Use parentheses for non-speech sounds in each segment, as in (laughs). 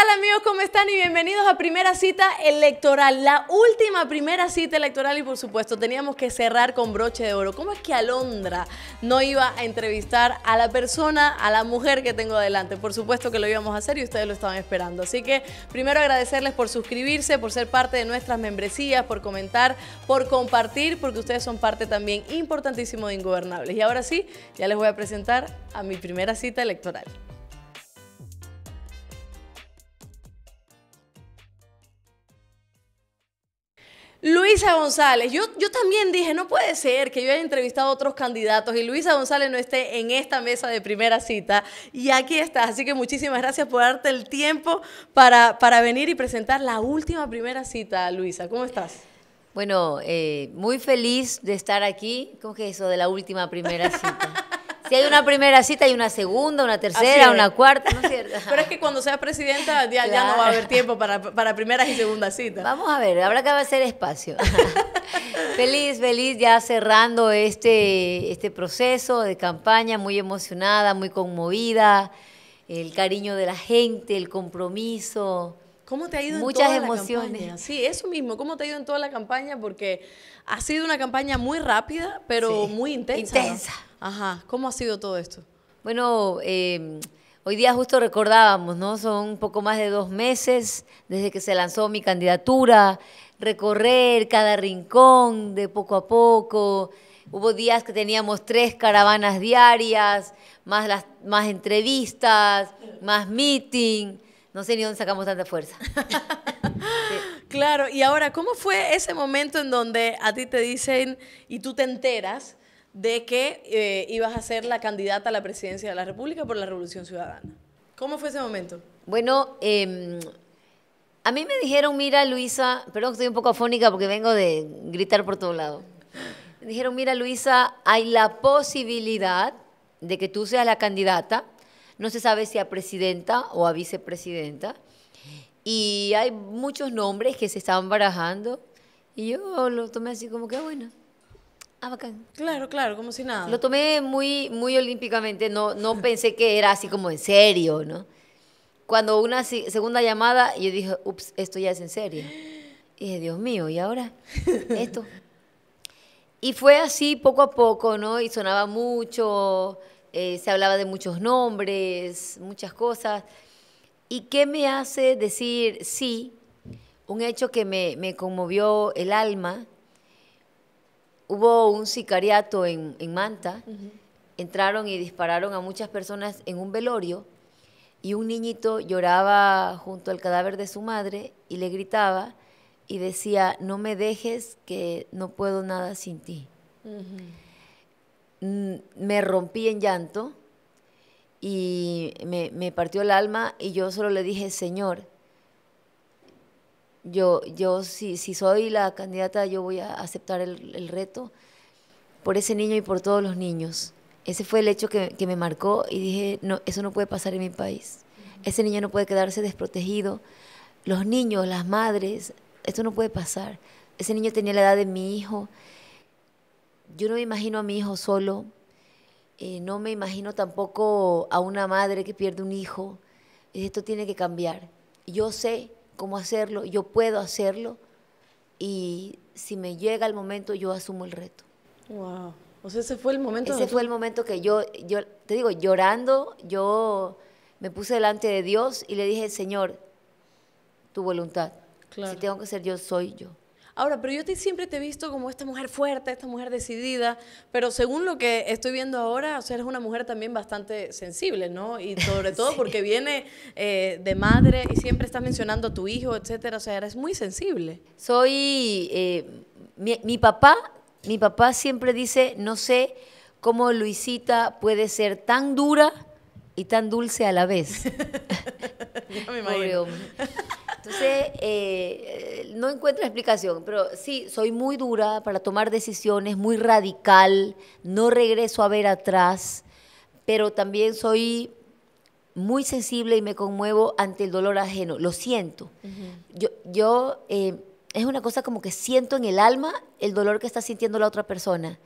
Hola amigos? ¿Cómo están? Y bienvenidos a Primera Cita Electoral, la última primera cita electoral y por supuesto teníamos que cerrar con broche de oro. ¿Cómo es que Alondra no iba a entrevistar a la persona, a la mujer que tengo adelante? Por supuesto que lo íbamos a hacer y ustedes lo estaban esperando. Así que primero agradecerles por suscribirse, por ser parte de nuestras membresías, por comentar, por compartir, porque ustedes son parte también importantísimo de Ingobernables. Y ahora sí, ya les voy a presentar a mi primera cita electoral. Luisa González, yo, también dije, no puede ser que yo haya entrevistado a otros candidatos y Luisa González no esté en esta mesa de primera cita. Y aquí está. así que muchísimas gracias por darte el tiempo para, para venir y presentar la última primera cita, Luisa. ¿Cómo estás? Bueno, eh, muy feliz de estar aquí. ¿Cómo que es eso de la última primera cita? (laughs) Si hay una primera cita, hay una segunda, una tercera, una cuarta, ¿no es (laughs) cierto? Pero es que cuando seas presidenta ya, no va a haber tiempo para, primeras y segundas citas. Vamos a ver, habrá que hacer espacio. (laughs) feliz, feliz, ya cerrando este, este proceso de campaña, muy emocionada, muy conmovida, el cariño de la gente, el compromiso. ¿Cómo te ha ido Muchas en toda emociones. la campaña? Sí, eso mismo. ¿Cómo te ha ido en toda la campaña? Porque ha sido una campaña muy rápida, pero muy intensa. Intensa. Ajá, ¿cómo ha sido todo esto? Bueno, em, hoy día justo recordábamos, ¿no? Son un poco más de dos meses desde que se lanzó mi candidatura, recorrer cada rincón de poco a poco. Hubo días que teníamos tres caravanas diarias, más, las, más entrevistas, más meeting. No sé ni dónde sacamos tanta fuerza. (laughs) Claro, y ahora, ¿cómo fue ese momento en donde a ti te dicen y tú te enteras de que eh, ibas a ser la candidata a la presidencia de la República por la Revolución Ciudadana. ¿Cómo fue ese momento? Bueno, em, a mí me dijeron, mira Luisa, perdón estoy un poco afónica porque vengo de gritar por todo lado. Me dijeron, mira Luisa, hay la posibilidad de que tú seas la candidata. No se sabe si a presidenta o a vicepresidenta. Y hay muchos nombres que se estaban barajando. Y yo lo tomé así como que ah, bueno ah, bacán. Claro, claro, como si nada. Lo tomé muy, muy olímpicamente, no, no pensé que era así como en serio, ¿no? Cuando una segunda llamada, yo dije, ups, esto ya es en serio. Y dije, Dios mío, ¿y ahora? (laughs) Esto. Y fue así poco a poco, ¿no? Y sonaba mucho, eh, se hablaba de muchos nombres, muchas cosas. ¿Y qué me hace decir sí? Un hecho que me, me conmovió el alma hubo un sicariato en, Manta, entraron y dispararon a muchas personas en un velorio y un niñito lloraba junto al cadáver de su madre y le gritaba y decía, no me dejes que no puedo nada sin ti. Mm, me rompí en llanto y me, me partió el alma y yo solo le dije, Señor, yo, yo si, soy la candidata, yo voy a aceptar el, reto por ese niño y por todos los niños. Ese fue el hecho que, me marcó y dije, no, eso no puede pasar en mi país. Ese niño no puede quedarse desprotegido. Los niños, las madres, esto no puede pasar. Ese niño tenía la edad de mi hijo. Yo no me imagino a mi hijo solo. Eh, no me imagino tampoco a una madre que pierde un hijo. Esto tiene que cambiar. Yo sé cómo hacerlo, yo puedo hacerlo y si me llega el momento yo asumo el reto. Wow. O sea, ese fue el momento. Ese fue el momento que yo, yo, te digo, llorando, yo me puse delante de Dios y le dije, Señor, tu voluntad. Si tengo que ser yo, soy yo. Ahora, pero yo te, siempre te he visto como esta mujer fuerte, esta mujer decidida, pero según lo que estoy viendo ahora, o sea, eres una mujer también bastante sensible, ¿no? Y sobre todo (laughs) porque viene eh, de madre y siempre estás mencionando a tu hijo, etcétera, o sea, eres muy sensible. Soy, eh, mi, papá, mi papá siempre dice, no sé cómo Luisita puede ser tan dura y tan dulce a la vez. (laughs) me imagino. Entonces, eh, no encuentro explicación, pero sí, soy muy dura para tomar decisiones, muy radical, no regreso a ver atrás, pero también soy muy sensible y me conmuevo ante el dolor ajeno, lo siento. Yo, yo eh, es una cosa como que siento en el alma el dolor que está sintiendo la otra persona.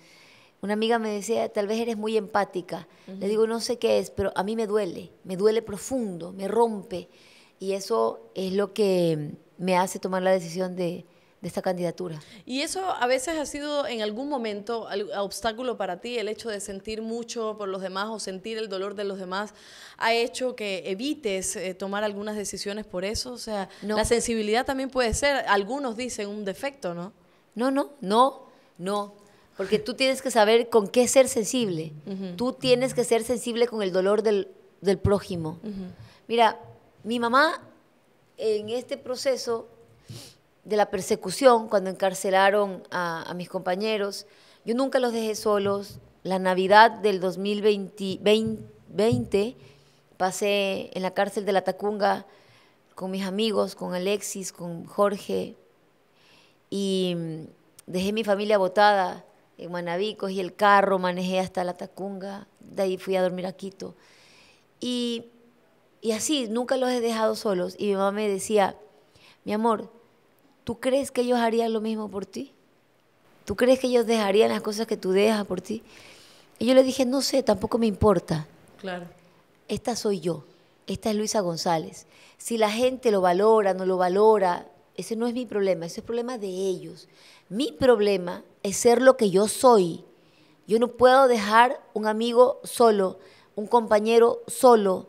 Una amiga me decía, tal vez eres muy empática. Le digo, no sé qué es, pero a mí me duele, me duele profundo, me rompe. Y eso es lo que me hace tomar la decisión de, esta candidatura. ¿Y eso a veces ha sido en algún momento obstáculo para ti, el hecho de sentir mucho por los demás o sentir el dolor de los demás, ha hecho que evites eh, tomar algunas decisiones por eso? O sea, la sensibilidad también puede ser, algunos dicen, un defecto, ¿no? No, no, no, no. Porque tú tienes que saber con qué ser sensible. Tú tienes que ser sensible con el dolor del, prójimo. Mira, mi mamá, en este proceso de la persecución, cuando encarcelaron a, mis compañeros, yo nunca los dejé solos. La Navidad del 2020 pasé en la cárcel de la Tacunga con mis amigos, con Alexis, con Jorge, y mm, dejé mi familia botada en manabicos y el carro, manejé hasta la Tacunga, de ahí fui a dormir a Quito. Y y así, nunca los he dejado solos. Y mi mamá me decía, mi amor, ¿tú crees que ellos harían lo mismo por ti? ¿Tú crees que ellos dejarían las cosas que tú dejas por ti? Y yo le dije, no sé, tampoco me importa. Claro. Esta soy yo, esta es Luisa González. Si la gente lo valora, no lo valora, ese no es mi problema, ese es el problema de ellos. Mi problema es ser lo que yo soy. Yo no puedo dejar un amigo solo, un compañero solo,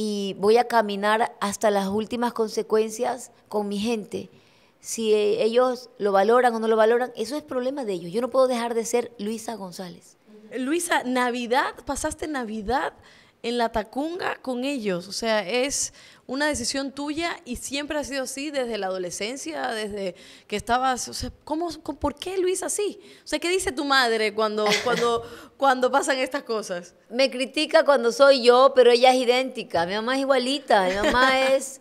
y voy a caminar hasta las últimas consecuencias con mi gente. Si eh, ellos lo valoran o no lo valoran, eso es problema de ellos. Yo no puedo dejar de ser Luisa González. Luisa, Navidad, pasaste Navidad en la Tacunga con ellos. O sea, es una decisión tuya y siempre ha sido así desde la adolescencia, desde que estabas, por qué Luis así? O sea, ¿qué dice tu madre cuando, (laughs) cuando, cuando pasan estas cosas? Me critica cuando soy yo, pero ella es idéntica, mi mamá es igualita, mi mamá es,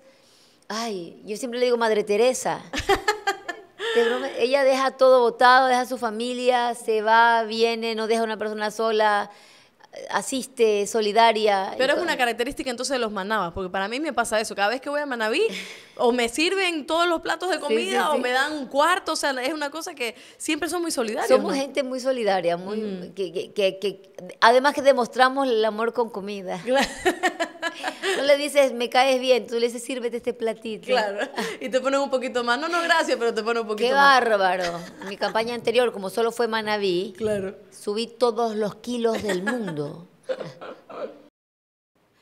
ay, yo siempre le digo Madre Teresa. (laughs) ella deja todo botado, deja su familia, se va, viene, no deja a una persona sola asiste, solidaria. Pero es una característica entonces de los manabas, porque para mí me pasa eso. Cada vez que voy a Manabí, (laughs) o me sirven todos los platos de comida, o me dan un cuarto. O sea, es una cosa que siempre son muy solidarios. Somos gente muy solidaria, muy, mm. que, además que demostramos el amor con comida. (laughs) Claro. No le dices, me caes bien, tú le dices, sírvete este platito. Claro. Y te ponen un poquito más. No, no, gracias, pero te ponen un poquito más. Qué bárbaro. Mi campaña anterior, como solo fue Manabí, claro. subí todos los kilos del mundo. (laughs)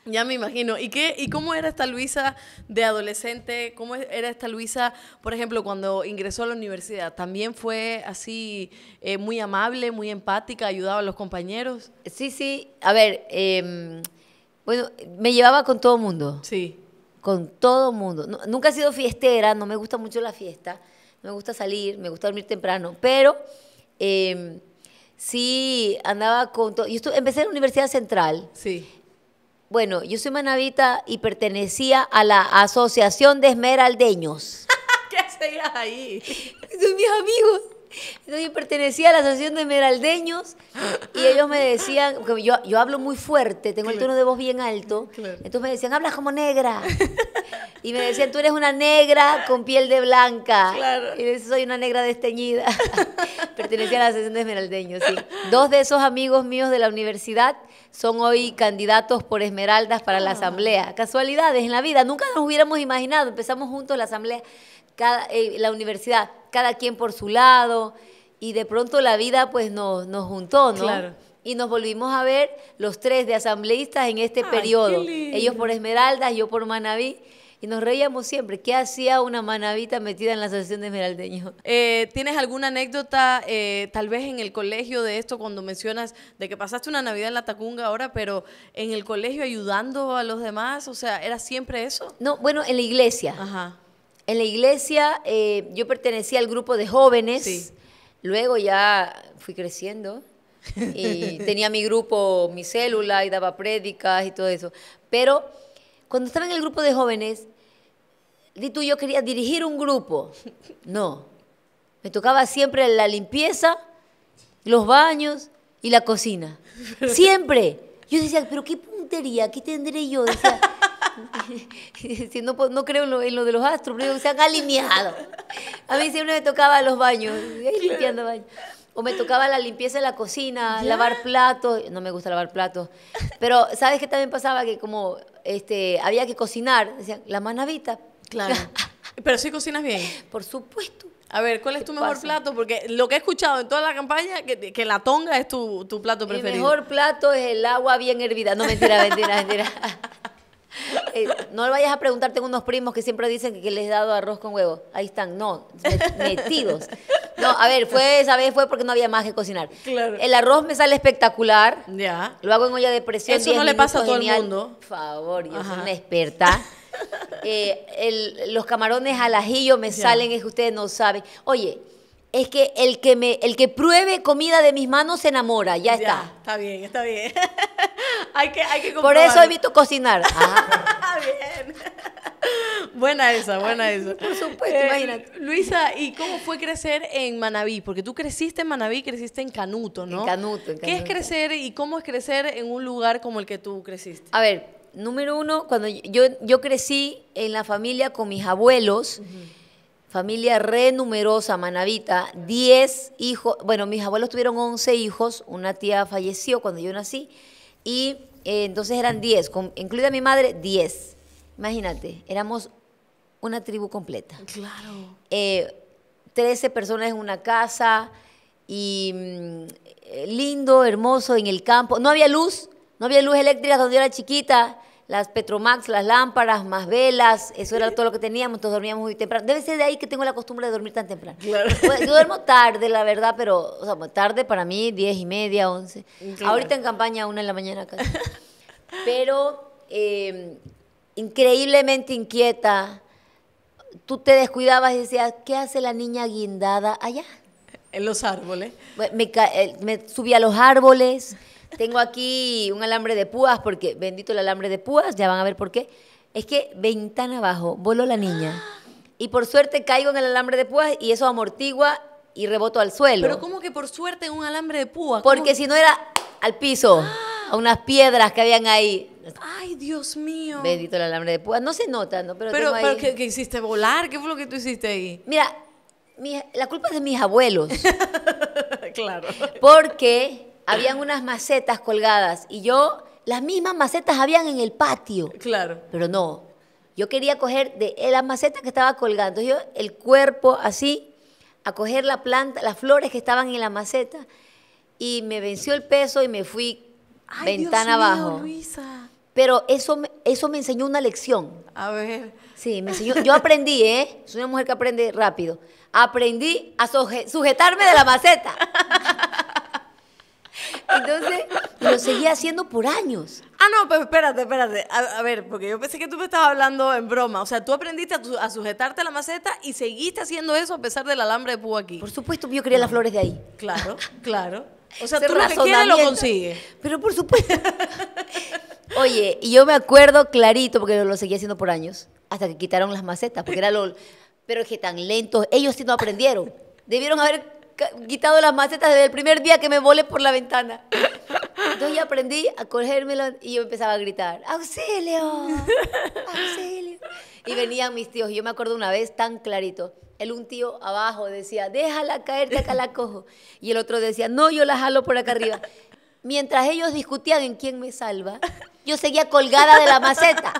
Ya me imagino. ¿Y qué y cómo era esta Luisa de adolescente? ¿Cómo e, era esta Luisa, por ejemplo, cuando ingresó a la universidad? ¿También fue así eh, muy amable, muy empática, ayudaba a los compañeros? Sí, sí. A ver, em, bueno, me llevaba con todo mundo. Sí. Con todo mundo. nunca he sido fiestera, no me gusta mucho la fiesta, no me gusta salir, me gusta dormir temprano, pero em, Sí, andaba con todo. Yo estuve, empecé en la Universidad Central. Sí. Bueno, yo soy manavita y pertenecía a la Asociación de Esmeraldeños. (laughs) ¿Qué hacías ahí? Son mis amigos. Entonces yo pertenecía a la asociación de esmeraldeños y ellos me decían, porque yo, yo hablo muy fuerte, tengo el tono de voz bien alto, entonces me decían, hablas como negra. Y me decían, tú eres una negra con piel de blanca. Y yo soy una negra desteñida. (laughs) pertenecía a la asociación de esmeraldeños, Dos de esos amigos míos de la universidad son hoy candidatos por esmeraldas para la ah. asamblea. Casualidades en la vida, nunca nos hubiéramos imaginado, empezamos juntos la asamblea cada, eh, la universidad, cada quien por su lado, y de pronto la vida pues nos, nos juntó, ¿no? Y nos volvimos a ver los tres de asambleístas en este periodo. Ellos por Esmeraldas, yo por Manaví. Y nos reíamos siempre. ¿Qué hacía una manavita metida en la asociación de Esmeraldeños? Eh, ¿Tienes alguna anécdota, eh, tal vez en el colegio, de esto, cuando mencionas de que pasaste una Navidad en la Tacunga ahora, pero en el colegio ayudando a los demás? O sea, ¿era siempre eso? No, bueno, en la iglesia. Ajá. En la iglesia eh, yo pertenecía al grupo de jóvenes, luego ya fui creciendo y (laughs) tenía mi grupo, mi célula y daba prédicas y todo eso. Pero cuando estaba en el grupo de jóvenes, di tú, yo quería dirigir un grupo. No, me tocaba siempre la limpieza, los baños y la cocina. (laughs) Siempre. Yo decía, pero qué puntería, ¿qué tendré yo? Decía, si (laughs) no, no creo en lo, de los astros, se han alineado. A mí siempre me tocaba los baños, limpiando baños. O me tocaba la limpieza de la cocina, lavar platos. No me gusta lavar platos. Pero, ¿sabes qué también pasaba? Que como este, había que cocinar, decían, la manavita. Claro. (laughs) Pero si cocinas bien. Por supuesto. A ver, ¿cuál es tu mejor plato? Porque lo que he escuchado en toda la campaña, que, que la tonga es tu, tu plato preferido. Mi mejor plato es el agua bien hervida. No, mentira, mentira, mentira. (laughs) Eh, no no vayas a preguntar, tengo unos primos que siempre dicen que les he dado arroz con huevo. Ahí están, no, metidos. No, a ver, fue esa vez fue porque no había más que cocinar. El arroz me sale espectacular. Ya. Lo hago en olla de presión. Eso no le pasa a todo el mundo. Por favor, yo soy una experta. Eh, los camarones al ajillo me salen, es que ustedes no saben. Oye, es que el que me el que pruebe comida de mis manos se enamora, ya, está. está bien, está bien. (laughs) hay que hay Por eso evito cocinar. (laughs) Ah. (laughs) bien. Buena esa, buena esa. Por supuesto, eh, imagínate. Luisa, ¿y cómo fue crecer en Manabí? Porque tú creciste en Manabí, creciste en Canuto, ¿no? En Canuto, ¿Qué es crecer y cómo es crecer en un lugar como el que tú creciste? A ver, número uno, cuando yo, yo crecí en la familia con mis abuelos, familia re numerosa, Manavita, 10 hijos, bueno, mis abuelos tuvieron 11 hijos, una tía falleció cuando yo nací, y eh, entonces eran 10, incluida mi madre, 10. Imagínate, éramos una tribu completa. Claro. 13 eh, personas en una casa, y mm, eh, lindo, hermoso, en el campo. No había luz, no había luz eléctrica donde yo era chiquita las Petromax, las lámparas, más velas, eso era todo lo que teníamos, entonces dormíamos muy temprano. Debe ser de ahí que tengo la costumbre de dormir tan temprano. Pues, yo duermo tarde, la verdad, pero pues, tarde para mí, diez y media, once. Ahorita en campaña, una en la mañana casi. (laughs) Pero em, increíblemente inquieta, tú te descuidabas y decías, ¿qué hace la niña guindada allá? En los árboles. Pues, eh, me, subí a los árboles tengo aquí un alambre de púas, porque bendito el alambre de púas, ya van a ver por qué. Es que ventana abajo voló la niña. Y por suerte caigo en el alambre de púas y eso amortigua y reboto al suelo. Pero ¿cómo que por suerte en un alambre de púas? Porque si no era al piso, ah. a unas piedras que habían ahí. Ay, Dios mío. Bendito el alambre de púas. No se nota, ¿no? Pero, pero, pero ¿qué, hiciste? ¿Volar? ¿Qué fue lo que tú hiciste ahí? Mira, la culpa es de mis abuelos. (laughs) claro. Porque habían unas macetas colgadas y yo, las mismas macetas habían en el patio. Claro. Pero no, yo quería coger de eh, la maceta que estaba colgando, yo el cuerpo así, a coger la planta, las flores que estaban en la maceta y me venció el peso y me fui Ay, ventana Dios abajo. Mío, Luisa. Pero eso, eso me enseñó una lección. A ver. Sí, me enseñó. Yo aprendí, ¿eh? Soy una mujer que aprende rápido. Aprendí a sujetarme de la maceta. Entonces, lo seguía haciendo por años. Ah, no, pero pues, espérate, espérate. A, ver, porque yo pensé que tú me estabas hablando en broma. O sea, tú aprendiste a, sujetarte a, la maceta y seguiste haciendo eso a pesar del alambre de púa aquí. Por supuesto, yo quería las flores de ahí. Claro, claro. O sea, tú lo que lo consigues. Pero por supuesto. (laughs) Oye, y yo me acuerdo clarito, porque lo seguía haciendo por años, hasta que quitaron las macetas, porque era lo... Pero es que tan lento... ellos sí no aprendieron. Debieron haber quitado las macetas desde el primer día que me volé por la ventana. Entonces yo aprendí a cogérmelo y yo empezaba a gritar, ¡auxilio! ¡auxilio! Y venían mis tíos, y yo me acuerdo una vez tan clarito, el un tío abajo decía, déjala caer, que acá la cojo. Y el otro decía, no, yo la jalo por acá arriba. Mientras ellos discutían en quién me salva, yo seguía colgada de la maceta.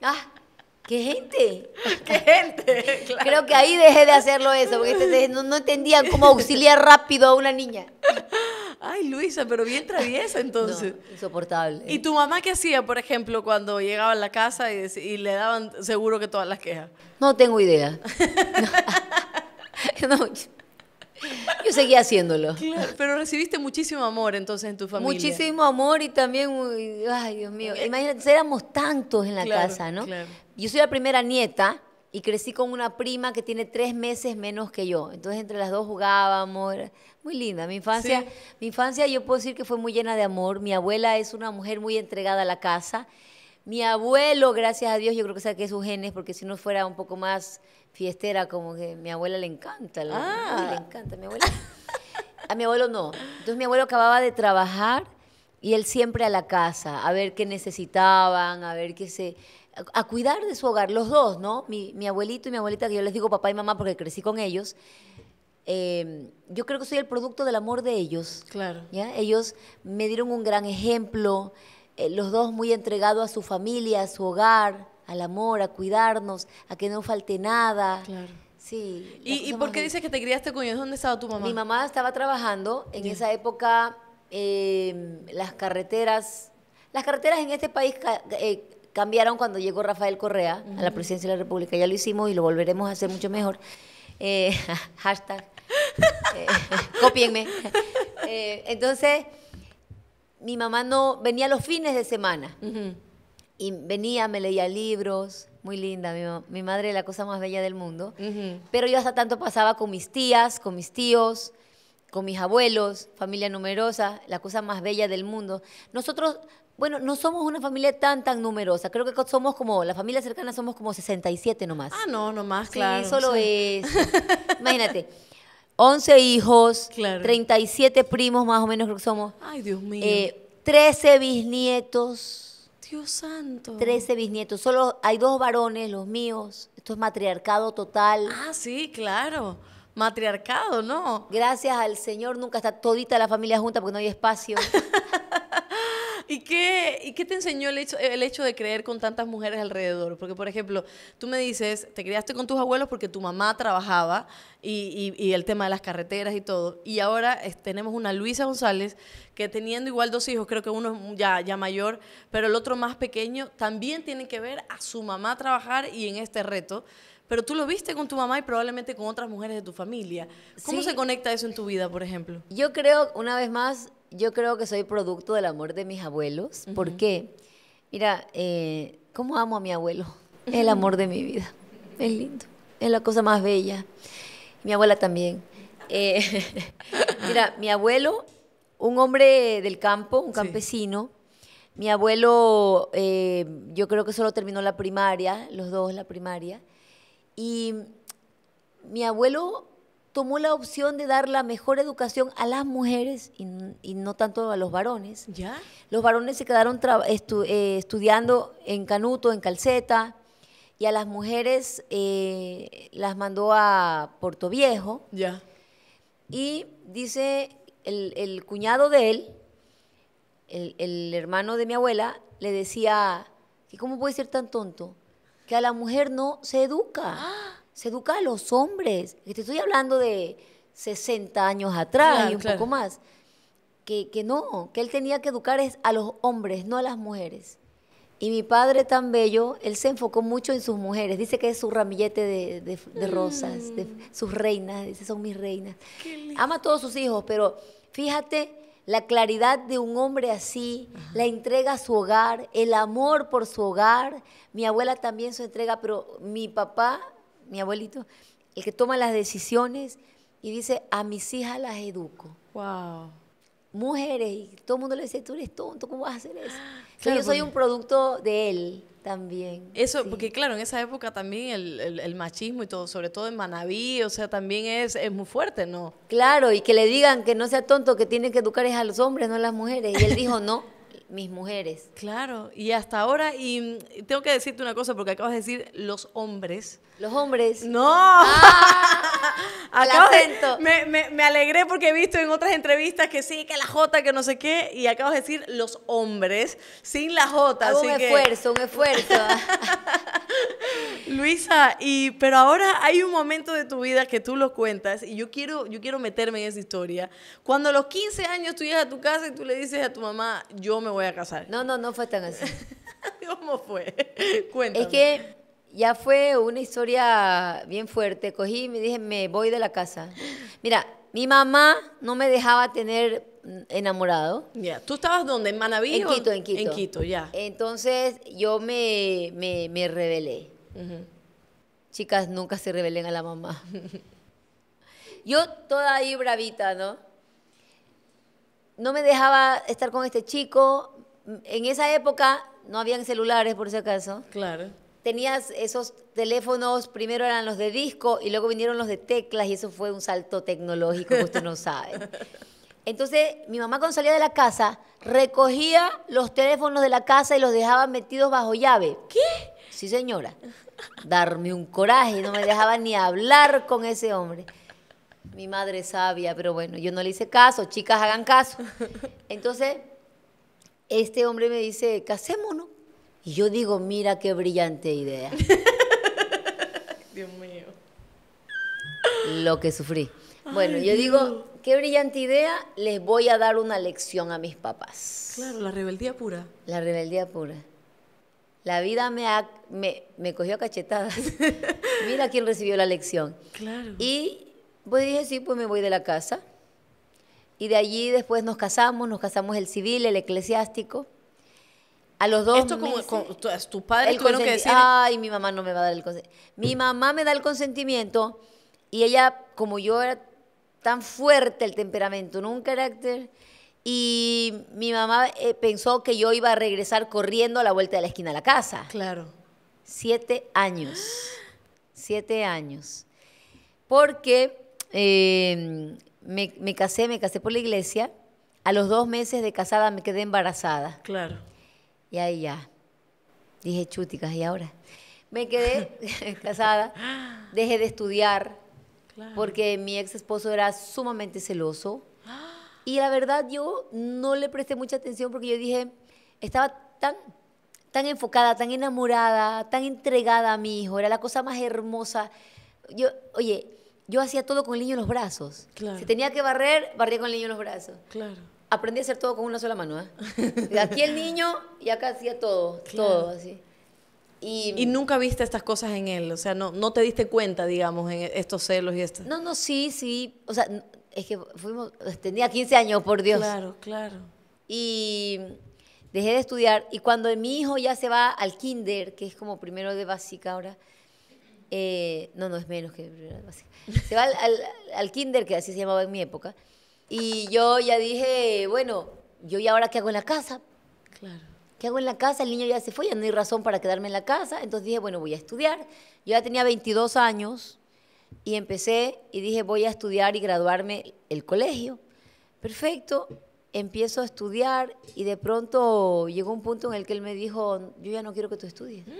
Ah, ¿Qué gente? (laughs) ¿Qué gente? (laughs) Creo que ahí dejé de hacerlo eso, porque este no, no entendían cómo auxiliar rápido a una niña. Ay, Luisa, pero bien traviesa (laughs) entonces. insoportable. ¿Y tu mamá qué hacía, por ejemplo, cuando llegaba a la casa y, le daban seguro que todas las quejas? No tengo idea. yo, seguía haciéndolo. pero recibiste muchísimo amor entonces en tu familia. Muchísimo amor y también, ay Dios mío, imagínate, éramos tantos en la casa, ¿no? Claro. Yo soy la primera nieta y crecí con una prima que tiene tres meses menos que yo. Entonces entre las dos jugábamos, muy linda. Mi infancia, mi infancia yo puedo decir que fue muy llena de amor. Mi abuela es una mujer muy entregada a la casa. Mi abuelo, gracias a Dios, yo creo que saqué sus genes, porque si no fuera un poco más fiestera, como que mi abuela le encanta, le ah. encanta a mi abuela. A mi abuelo no. Entonces mi abuelo acababa de trabajar y él siempre a la casa, a ver qué necesitaban, a ver qué se a cuidar de su hogar, los dos, ¿no? Mi, abuelito y mi abuelita, que yo les digo papá y mamá porque crecí con ellos, em, yo creo que soy el producto del amor de ellos. Claro. ¿ya? Ellos me dieron un gran ejemplo, eh, los dos muy entregados a su familia, a su hogar, al amor, a cuidarnos, a que no falte nada. Claro. Sí. ¿Y, por qué dices que te criaste con ellos? ¿Dónde estaba tu mamá? Mi mamá estaba trabajando. En esa época, em, las carreteras las carreteras en este país eh, cambiaron cuando llegó Rafael Correa a la presidencia de la República. Ya lo hicimos y lo volveremos a hacer mucho mejor. Eh, (laughs) hashtag. Eh, (laughs) eh, entonces, mi mamá no venía los fines de semana. Y venía, me leía libros, muy linda. Mi, madre la cosa más bella del mundo. Pero yo hasta tanto pasaba con mis tías, con mis tíos, con mis abuelos, familia numerosa, la cosa más bella del mundo. Nosotros bueno, no somos una familia tan, tan numerosa. Creo que somos como, la familia cercana somos como 67 nomás. Ah, no, nomás, claro. Sí, solo es. (laughs) Imagínate. 11 hijos, 37 primos más o menos creo que somos. Ay, Dios mío. 13 eh, bisnietos. Dios santo. 13 bisnietos. Solo hay dos varones, los míos. Esto es matriarcado total. Ah, sí, claro. Matriarcado, ¿no? Gracias al Señor nunca está todita la familia junta porque no hay espacio. (laughs) ¿Y qué, ¿Y te enseñó el hecho, el hecho de creer con tantas mujeres alrededor? Porque, por ejemplo, tú me dices, te criaste con tus abuelos porque tu mamá trabajaba y, el tema de las carreteras y todo. Y ahora tenemos una Luisa González que teniendo igual dos hijos, creo que uno ya, ya mayor, pero el otro más pequeño, también tiene que ver a su mamá trabajar y en este reto pero tú lo viste con tu mamá y probablemente con otras mujeres de tu familia. ¿Cómo se conecta eso en tu vida, por ejemplo? Yo creo, una vez más, yo creo que soy producto del amor de mis abuelos, ¿Por qué? porque, mira, eh, ¿cómo amo a mi abuelo? El amor de mi vida. Es lindo. Es la cosa más bella. Mi abuela también. Eh, (laughs) mira, mi abuelo, un hombre del campo, un campesino. Mi abuelo, eh, yo creo que solo terminó la primaria, los dos la primaria. Y mi abuelo tomó la opción de dar la mejor educación a las mujeres y, no tanto a los varones. ¿Ya? Los varones se quedaron eh, estudiando en Canuto, en Calceta, y a las mujeres eh, las mandó a Puerto Viejo. ¿Ya? Y dice el, cuñado de él, el, hermano de mi abuela, le decía, que cómo puede ser tan tonto? Que a la mujer no se educa. Ah se educa a los hombres. Te estoy hablando de 60 años atrás y un poco más. Que, no, que él tenía que educar a los hombres, no a las mujeres. Y mi padre tan bello, él se enfocó mucho en sus mujeres. Dice que es su ramillete de, rosas, de mm. sus reinas. Dice, son mis reinas. Ama a todos sus hijos, pero fíjate la claridad de un hombre así, la entrega a su hogar, el amor por su hogar. Mi abuela también se entrega, pero mi papá mi abuelito, el que toma las decisiones y dice, a mis hijas las educo. Wow. Mujeres, y todo el mundo le dice, tú eres tonto, ¿cómo vas a hacer eso? (gasps) yo soy un producto de él también. Eso, porque claro, en esa época también el, machismo y todo, sobre todo en Manabí, o sea, también es, es, muy fuerte, ¿no? Claro, y que le digan que no sea tonto, que tienen que educar es a los hombres, no a las mujeres. Y él dijo, no, mis mujeres. Claro, y hasta ahora, y tengo que decirte una cosa, porque acabas de decir los hombres. Los hombres. No. Ah, me, alegré porque he visto en otras entrevistas que sí, que la J, que no sé qué, y acabas de decir los hombres, sin la J. un esfuerzo, un esfuerzo. (laughs) Luisa, y, pero ahora hay un momento de tu vida que tú lo cuentas, y yo quiero, yo quiero meterme en esa historia. Cuando a los 15 años tú llegas a tu casa y tú le dices a tu mamá, yo me voy a casar. No, no, no fue tan así. (laughs) ¿Cómo fue? Cuéntame. Es que ya fue una historia bien fuerte. Cogí y me dije, me voy de la casa. Mira, mi mamá no me dejaba tener enamorado. Ya, ¿tú estabas dónde? ¿En Manaví? En Quito, en Quito. En Quito, ya. Entonces yo me, me, me rebelé. Chicas, nunca se rebelen a la mamá. (laughs) yo toda ahí bravita, ¿no? No me dejaba estar con este chico. En esa época no habían celulares, por si acaso. Claro tenías esos teléfonos, primero eran los de disco y luego vinieron los de teclas y eso fue un salto tecnológico que usted no sabe. Entonces, mi mamá cuando salía de la casa, recogía los teléfonos de la casa y los dejaba metidos bajo llave. ¿Qué? Sí, señora. Darme un coraje, no me dejaba ni hablar con ese hombre. Mi madre sabia, pero bueno, yo no le hice caso, chicas hagan caso. Entonces, este hombre me dice, casémonos. Y yo digo, mira qué brillante idea. (laughs) Dios mío. Lo que sufrí. Bueno, yo digo, qué brillante idea, les voy a dar una lección a mis papás. Claro, la rebeldía pura. La rebeldía pura. La vida me, me, me, cogió a cachetadas. (laughs) Mira quién recibió la lección. Claro. Y pues dije, sí, pues me voy de la casa. Y de allí después nos casamos, nos casamos el civil, el eclesiástico. A los dos Esto como, tu tuvieron que decir... Ay, mi mamá no me va a dar el consentimiento. Mi mm. mamá me da el consentimiento y ella, como yo era tan fuerte el temperamento, ¿no? Un carácter... Y mi mamá eh, pensó que yo iba a regresar corriendo a la vuelta de la esquina a la casa. Claro. Siete años. Siete años. Porque em, me casé, me casé por la iglesia. A los dos meses de casada me quedé embarazada. Claro. Y ahí ya. Dije, chuticas ¿y ahora? Me quedé (laughs) casada, dejé de estudiar, porque mi ex esposo era sumamente celoso. Y la verdad yo no le presté mucha atención porque yo dije, estaba tan, tan enfocada, tan enamorada, tan entregada a mi hijo, era la cosa más hermosa. Yo, oye, yo hacía todo con el niño en los brazos. Si tenía que barrer, barría con el niño en los brazos. Claro aprendí a hacer todo con una sola mano. ¿eh? Aquí el niño y acá hacía todo, todo así. Y, nunca viste estas cosas en él, o sea, no, no te diste cuenta, digamos, en estos celos y esto. No, no, sí, sí. O sea, es que fuimos, tenía 15 años, por Dios. Claro, claro. Y dejé de estudiar y cuando mi hijo ya se va al kinder, que es como primero de básica ahora, eh, no, no es menos que primero de básica, se va al, al, kinder, que así se llamaba en mi época, y yo ya dije, bueno, yo y ahora qué hago en la casa. Claro. ¿Qué hago en la casa? El niño ya se fue, ya no hay razón para quedarme en la casa. Entonces dije, bueno, voy a estudiar. Yo ya tenía 22 años y empecé y dije, voy a estudiar y graduarme el colegio. Perfecto, empiezo a estudiar y de pronto llegó un punto en el que él me dijo, yo ya no quiero que tú estudies. Mm.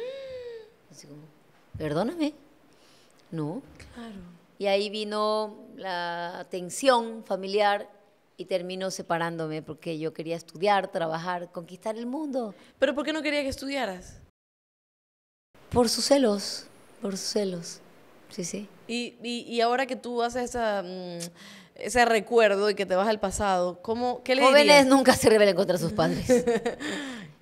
Así como, perdóname. No. Claro y ahí vino la tensión familiar y terminó separándome porque yo quería estudiar, trabajar, conquistar el mundo. ¿Pero por qué no quería que estudiaras? Por sus celos, por sus celos, sí, sí. Y, ahora que tú haces mm, ese recuerdo y que te vas al pasado, ¿cómo, ¿qué le Jóvenes nunca se rebelan contra sus padres. (laughs)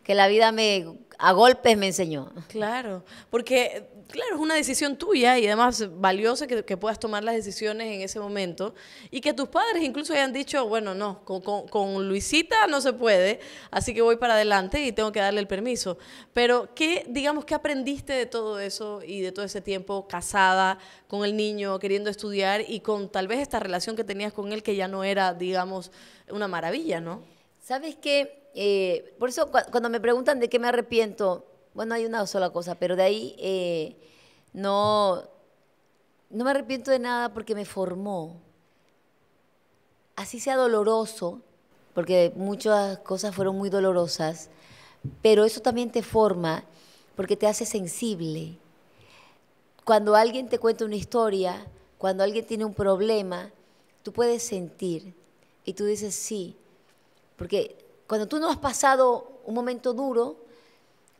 que la vida me a golpes me enseñó. Claro, porque claro, es una decisión tuya y además valiosa que, puedas tomar las decisiones en ese momento y que tus padres incluso hayan dicho, bueno, no, con, Luisita no se puede, así que voy para adelante y tengo que darle el permiso. Pero, ¿qué, digamos, que aprendiste de todo eso y de todo ese tiempo casada con el niño, queriendo estudiar y con tal vez esta relación que tenías con él que ya no era, digamos, una maravilla, ¿no? Sabes qué? Eh, por eso cuando me preguntan de qué me arrepiento, bueno, hay una sola cosa, pero de ahí eh, no, no me arrepiento de nada porque me formó. Así sea doloroso, porque muchas cosas fueron muy dolorosas, pero eso también te forma porque te hace sensible. Cuando alguien te cuenta una historia, cuando alguien tiene un problema, tú puedes sentir y tú dices sí, porque cuando tú no has pasado un momento duro,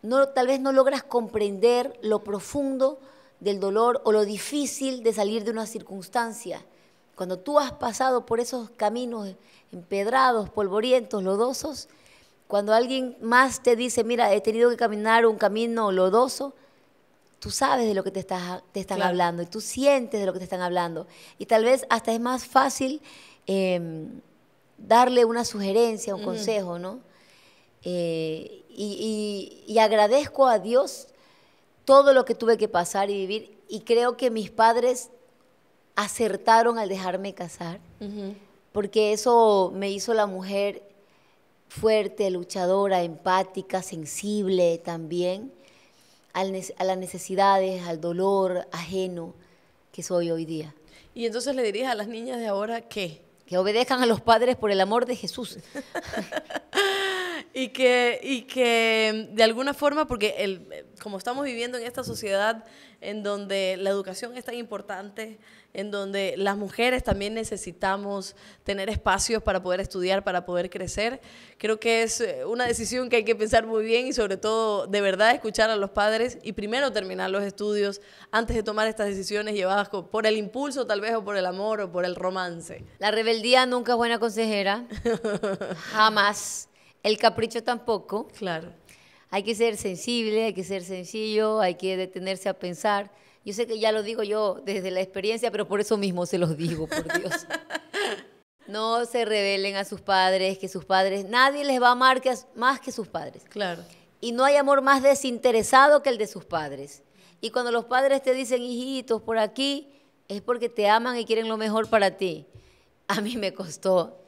no, tal vez no logras comprender lo profundo del dolor o lo difícil de salir de una circunstancia. Cuando tú has pasado por esos caminos empedrados, polvorientos, lodosos, cuando alguien más te dice, mira, he tenido que caminar un camino lodoso, tú sabes de lo que te, están hablando y tú sientes de lo que te están hablando. Y tal vez hasta es más fácil em, darle una sugerencia, un consejo, ¿no? Eh, y, agradezco a Dios todo lo que tuve que pasar y vivir. Y creo que mis padres acertaron al dejarme casar, porque eso me hizo la mujer fuerte, luchadora, empática, sensible también a las necesidades, al dolor ajeno que soy hoy día. Y entonces le dirías a las niñas de ahora que... Que obedezcan a los padres por el amor de Jesús. (laughs) y, que, y que de alguna forma, porque el, como estamos viviendo en esta sociedad en donde la educación es tan importante, en donde las mujeres también necesitamos tener espacios para poder estudiar, para poder crecer, creo que es eh, una decisión que hay que pensar muy bien y sobre todo de verdad escuchar a los padres y primero terminar los estudios antes de tomar estas decisiones llevadas por el impulso tal vez o por el amor o por el romance. La rebeldía nunca es buena consejera, (laughs) jamás el capricho tampoco. Claro. Hay que ser sensible, hay que ser sencillo, hay que detenerse a pensar. Yo sé que ya lo digo yo desde la experiencia, pero por eso mismo se los digo, por Dios. (laughs) no se revelen a sus padres, que sus padres, nadie les va a amar más que sus padres. Claro. Y no hay amor más desinteresado que el de sus padres. Y cuando los padres te dicen, hijitos, por aquí, es porque te aman y quieren lo mejor para ti. A mí me costó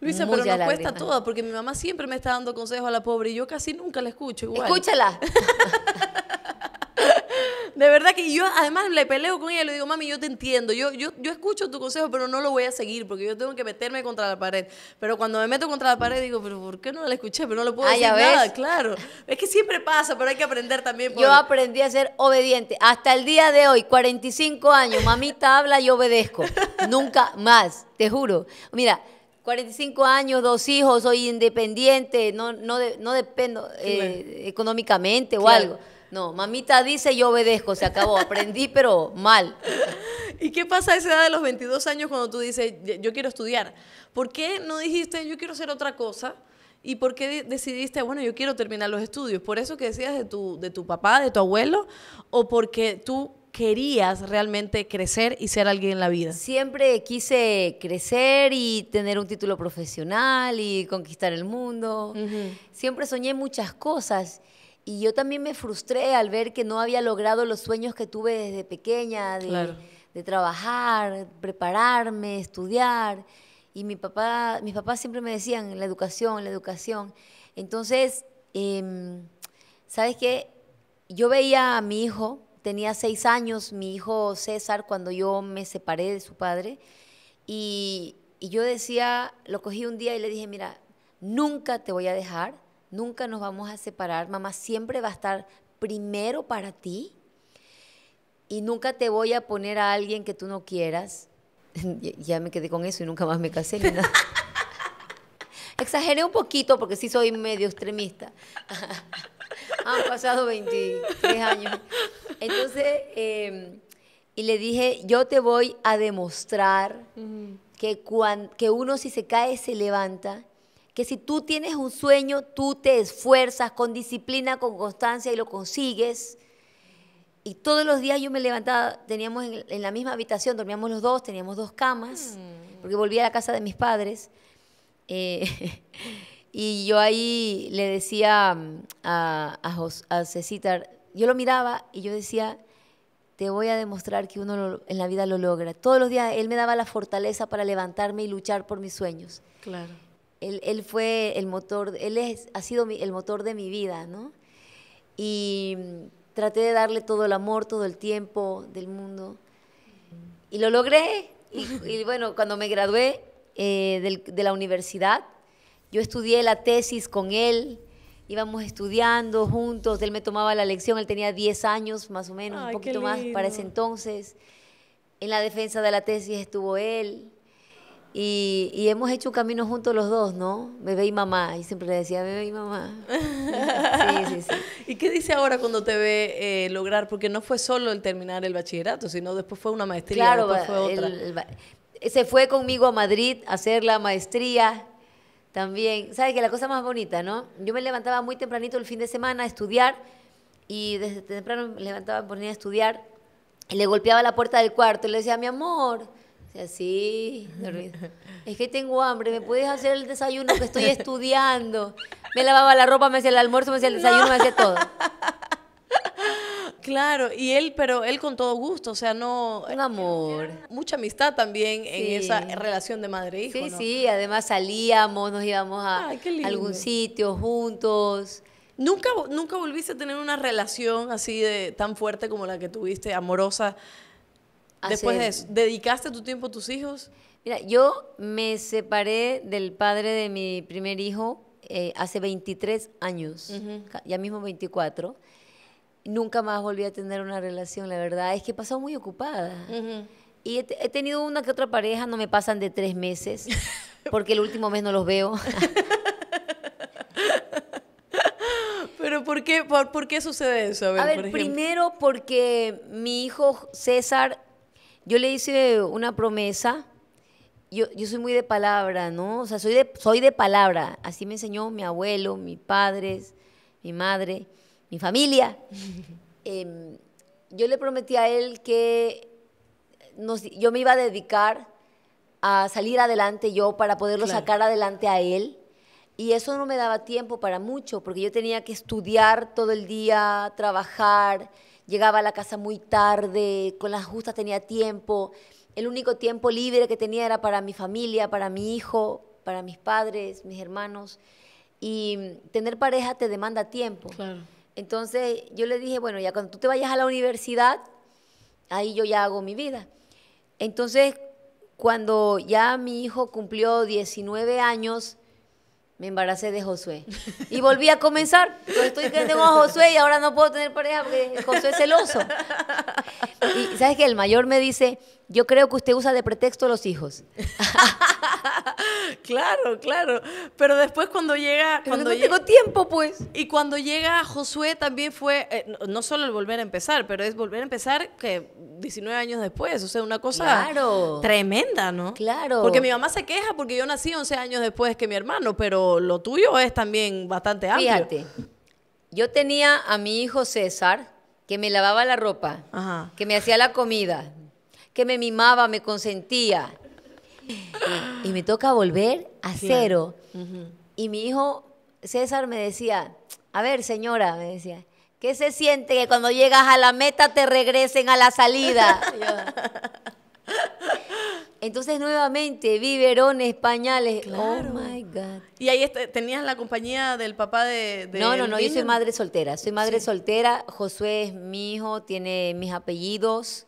Luisa, pero nos cuesta todo, porque mi mamá siempre me está dando consejos a la pobre y yo casi nunca la escucho igual. Escúchala. (laughs) De verdad que yo además le peleo con ella y le digo, mami, yo te entiendo, yo, yo, yo escucho tu consejo, pero no lo voy a seguir porque yo tengo que meterme contra la pared. Pero cuando me meto contra la pared digo, pero ¿por qué no la escuché? Pero no le puedo ah, decir nada, claro. Es que siempre pasa, pero hay que aprender también. Yo aprendí a ser obediente. Hasta el día de hoy, 45 años, mamita habla y obedezco. Nunca más, te juro. Mira, 45 años, dos hijos, soy independiente, no, no, no dependo eh, económicamente o algo. No, mamita dice yo obedezco, se acabó, aprendí (laughs) pero mal. ¿Y qué pasa a esa edad de los 22 años cuando tú dices yo quiero estudiar? ¿Por qué no dijiste yo quiero hacer otra cosa? ¿Y por qué decidiste, bueno, yo quiero terminar los estudios? ¿Por eso que decías de tu, de tu papá, de tu abuelo? ¿O porque tú querías realmente crecer y ser alguien en la vida? Siempre quise crecer y tener un título profesional y conquistar el mundo. Siempre soñé muchas cosas. Y yo también me frustré al ver que no había logrado los sueños que tuve desde pequeña, de, trabajar, prepararme, estudiar. Y mi papá, mis papás siempre me decían, la educación, la educación. Entonces, em, ¿sabes qué? Yo veía a mi hijo tenía seis años mi hijo César cuando yo me separé de su padre y, yo decía, lo cogí un día y le dije, mira, nunca te voy a dejar, nunca nos vamos a separar, mamá siempre va a estar primero para ti y nunca te voy a poner a alguien que tú no quieras. (laughs) ya me quedé con eso y nunca más me casé. (laughs) Exageré un poquito porque sí soy medio extremista. (laughs) Han pasado 23 años. Entonces, em, y le dije, yo te voy a demostrar que, uno si se cae se levanta, que si tú tienes un sueño, tú te esfuerzas con disciplina, con constancia y lo consigues. Y todos los días yo me levantaba, teníamos en, la misma habitación, dormíamos los dos, teníamos dos camas, mm. porque volvía a la casa de mis padres. Eh, (laughs) Y yo ahí le decía mm, a, a, a Cecitar, yo lo miraba y yo decía, te voy a demostrar que uno en la vida lo logra. Todos los días él me daba la fortaleza para levantarme y luchar por mis sueños. Claro. Él, fue el motor, él es, ha sido el motor de mi vida, ¿no? Y mm, traté de darle todo el amor, todo el tiempo del mundo. Y lo logré. Y, bueno, cuando me gradué eh, de la universidad, yo estudié la tesis con él, íbamos estudiando juntos, él me tomaba la lección, él tenía 10 años más o menos, un poquito más para ese entonces. En la defensa de la tesis estuvo él. Y, hemos hecho un camino juntos los dos, ¿no? Bebé y mamá. Y siempre le decía, bebé y mamá. (laughs) sí, sí, sí. ¿Y qué dice ahora cuando te ve eh, lograr? Porque no fue solo el terminar el bachillerato, sino después fue una maestría. Claro, después fue otra. se fue conmigo a Madrid a hacer la maestría también, ¿sabes que la cosa más bonita, no? Yo me levantaba muy tempranito el fin de semana a estudiar y desde temprano me levantaba, por ponía a estudiar y le golpeaba la puerta del cuarto y le decía, mi amor, así, (laughs) es que tengo hambre, ¿me puedes hacer el desayuno que estoy estudiando? Me lavaba la ropa, me hacía el almuerzo, me hacía el desayuno, me hacía todo. (laughs) Claro, y él, pero él con todo gusto, o sea, no... Un amor. Mucha amistad también en esa relación de madre hijo. Sí, sí, además salíamos, nos íbamos a algún sitio juntos. ¿Nunca, ¿Nunca volviste a tener una relación así de tan fuerte como la que tuviste, amorosa? Después de eso, ¿dedicaste tu tiempo a tus hijos? Mira, yo me separé del padre de mi primer hijo eh, hace 23 años, ya mismo 24. Nunca más volví a tener una relación, la verdad. Es que he pasado muy ocupada. Y he, tenido una que otra pareja, no me pasan de tres meses, (laughs) porque el último mes no los veo. (laughs) Pero ¿por qué, por, qué sucede eso? A ver, primero porque mi hijo César, yo le hice una promesa. Yo, yo, soy muy de palabra, ¿no? O sea, soy de, soy de palabra. Así me enseñó mi abuelo, mis padres, mi madre mi familia. (laughs) Em, yo le prometí a él que yo me iba a dedicar a salir adelante yo para poderlo sacar adelante a él. Y eso no me daba tiempo para mucho, porque yo tenía que estudiar todo el día, trabajar, llegaba a la casa muy tarde, con las justas tenía tiempo. El único tiempo libre que tenía era para mi familia, para mi hijo, para mis padres, mis hermanos. Y tener pareja te demanda tiempo. Claro. Entonces yo le dije, bueno, ya cuando tú te vayas a la universidad, ahí yo ya hago mi vida. Entonces, cuando ya mi hijo cumplió 19 años, me embaracé de Josué. Y volví a comenzar. Yo estoy que a Josué y ahora no puedo tener pareja porque Josué es celoso. Y sabes que el mayor me dice, yo creo que usted usa de pretexto a los hijos. (laughs) claro, claro. Pero después cuando llega... cuando no tengo tiempo, pues. Y cuando llega Josué también fue, eh, no solo el volver a empezar, pero es volver a empezar que 19 años después. O sea, una cosa tremenda, ¿no? Claro. Porque mi mamá se queja porque yo nací 11 años después que mi hermano, pero lo tuyo es también bastante amplio. Fíjate, yo tenía a mi hijo César que me lavaba la ropa, que me hacía la comida, me mimaba, me consentía. Y, me toca volver a cero. Y mi hijo César me decía, a ver señora, me decía, ¿qué se siente que cuando llegas a la meta te regresen a la salida? (laughs) entonces nuevamente biberones, pañales. Oh my God. Y ahí este, tenías la compañía del papá de. no, no, no. Yo soy madre soltera. Soy madre soltera. Josué es mi hijo, tiene mis apellidos.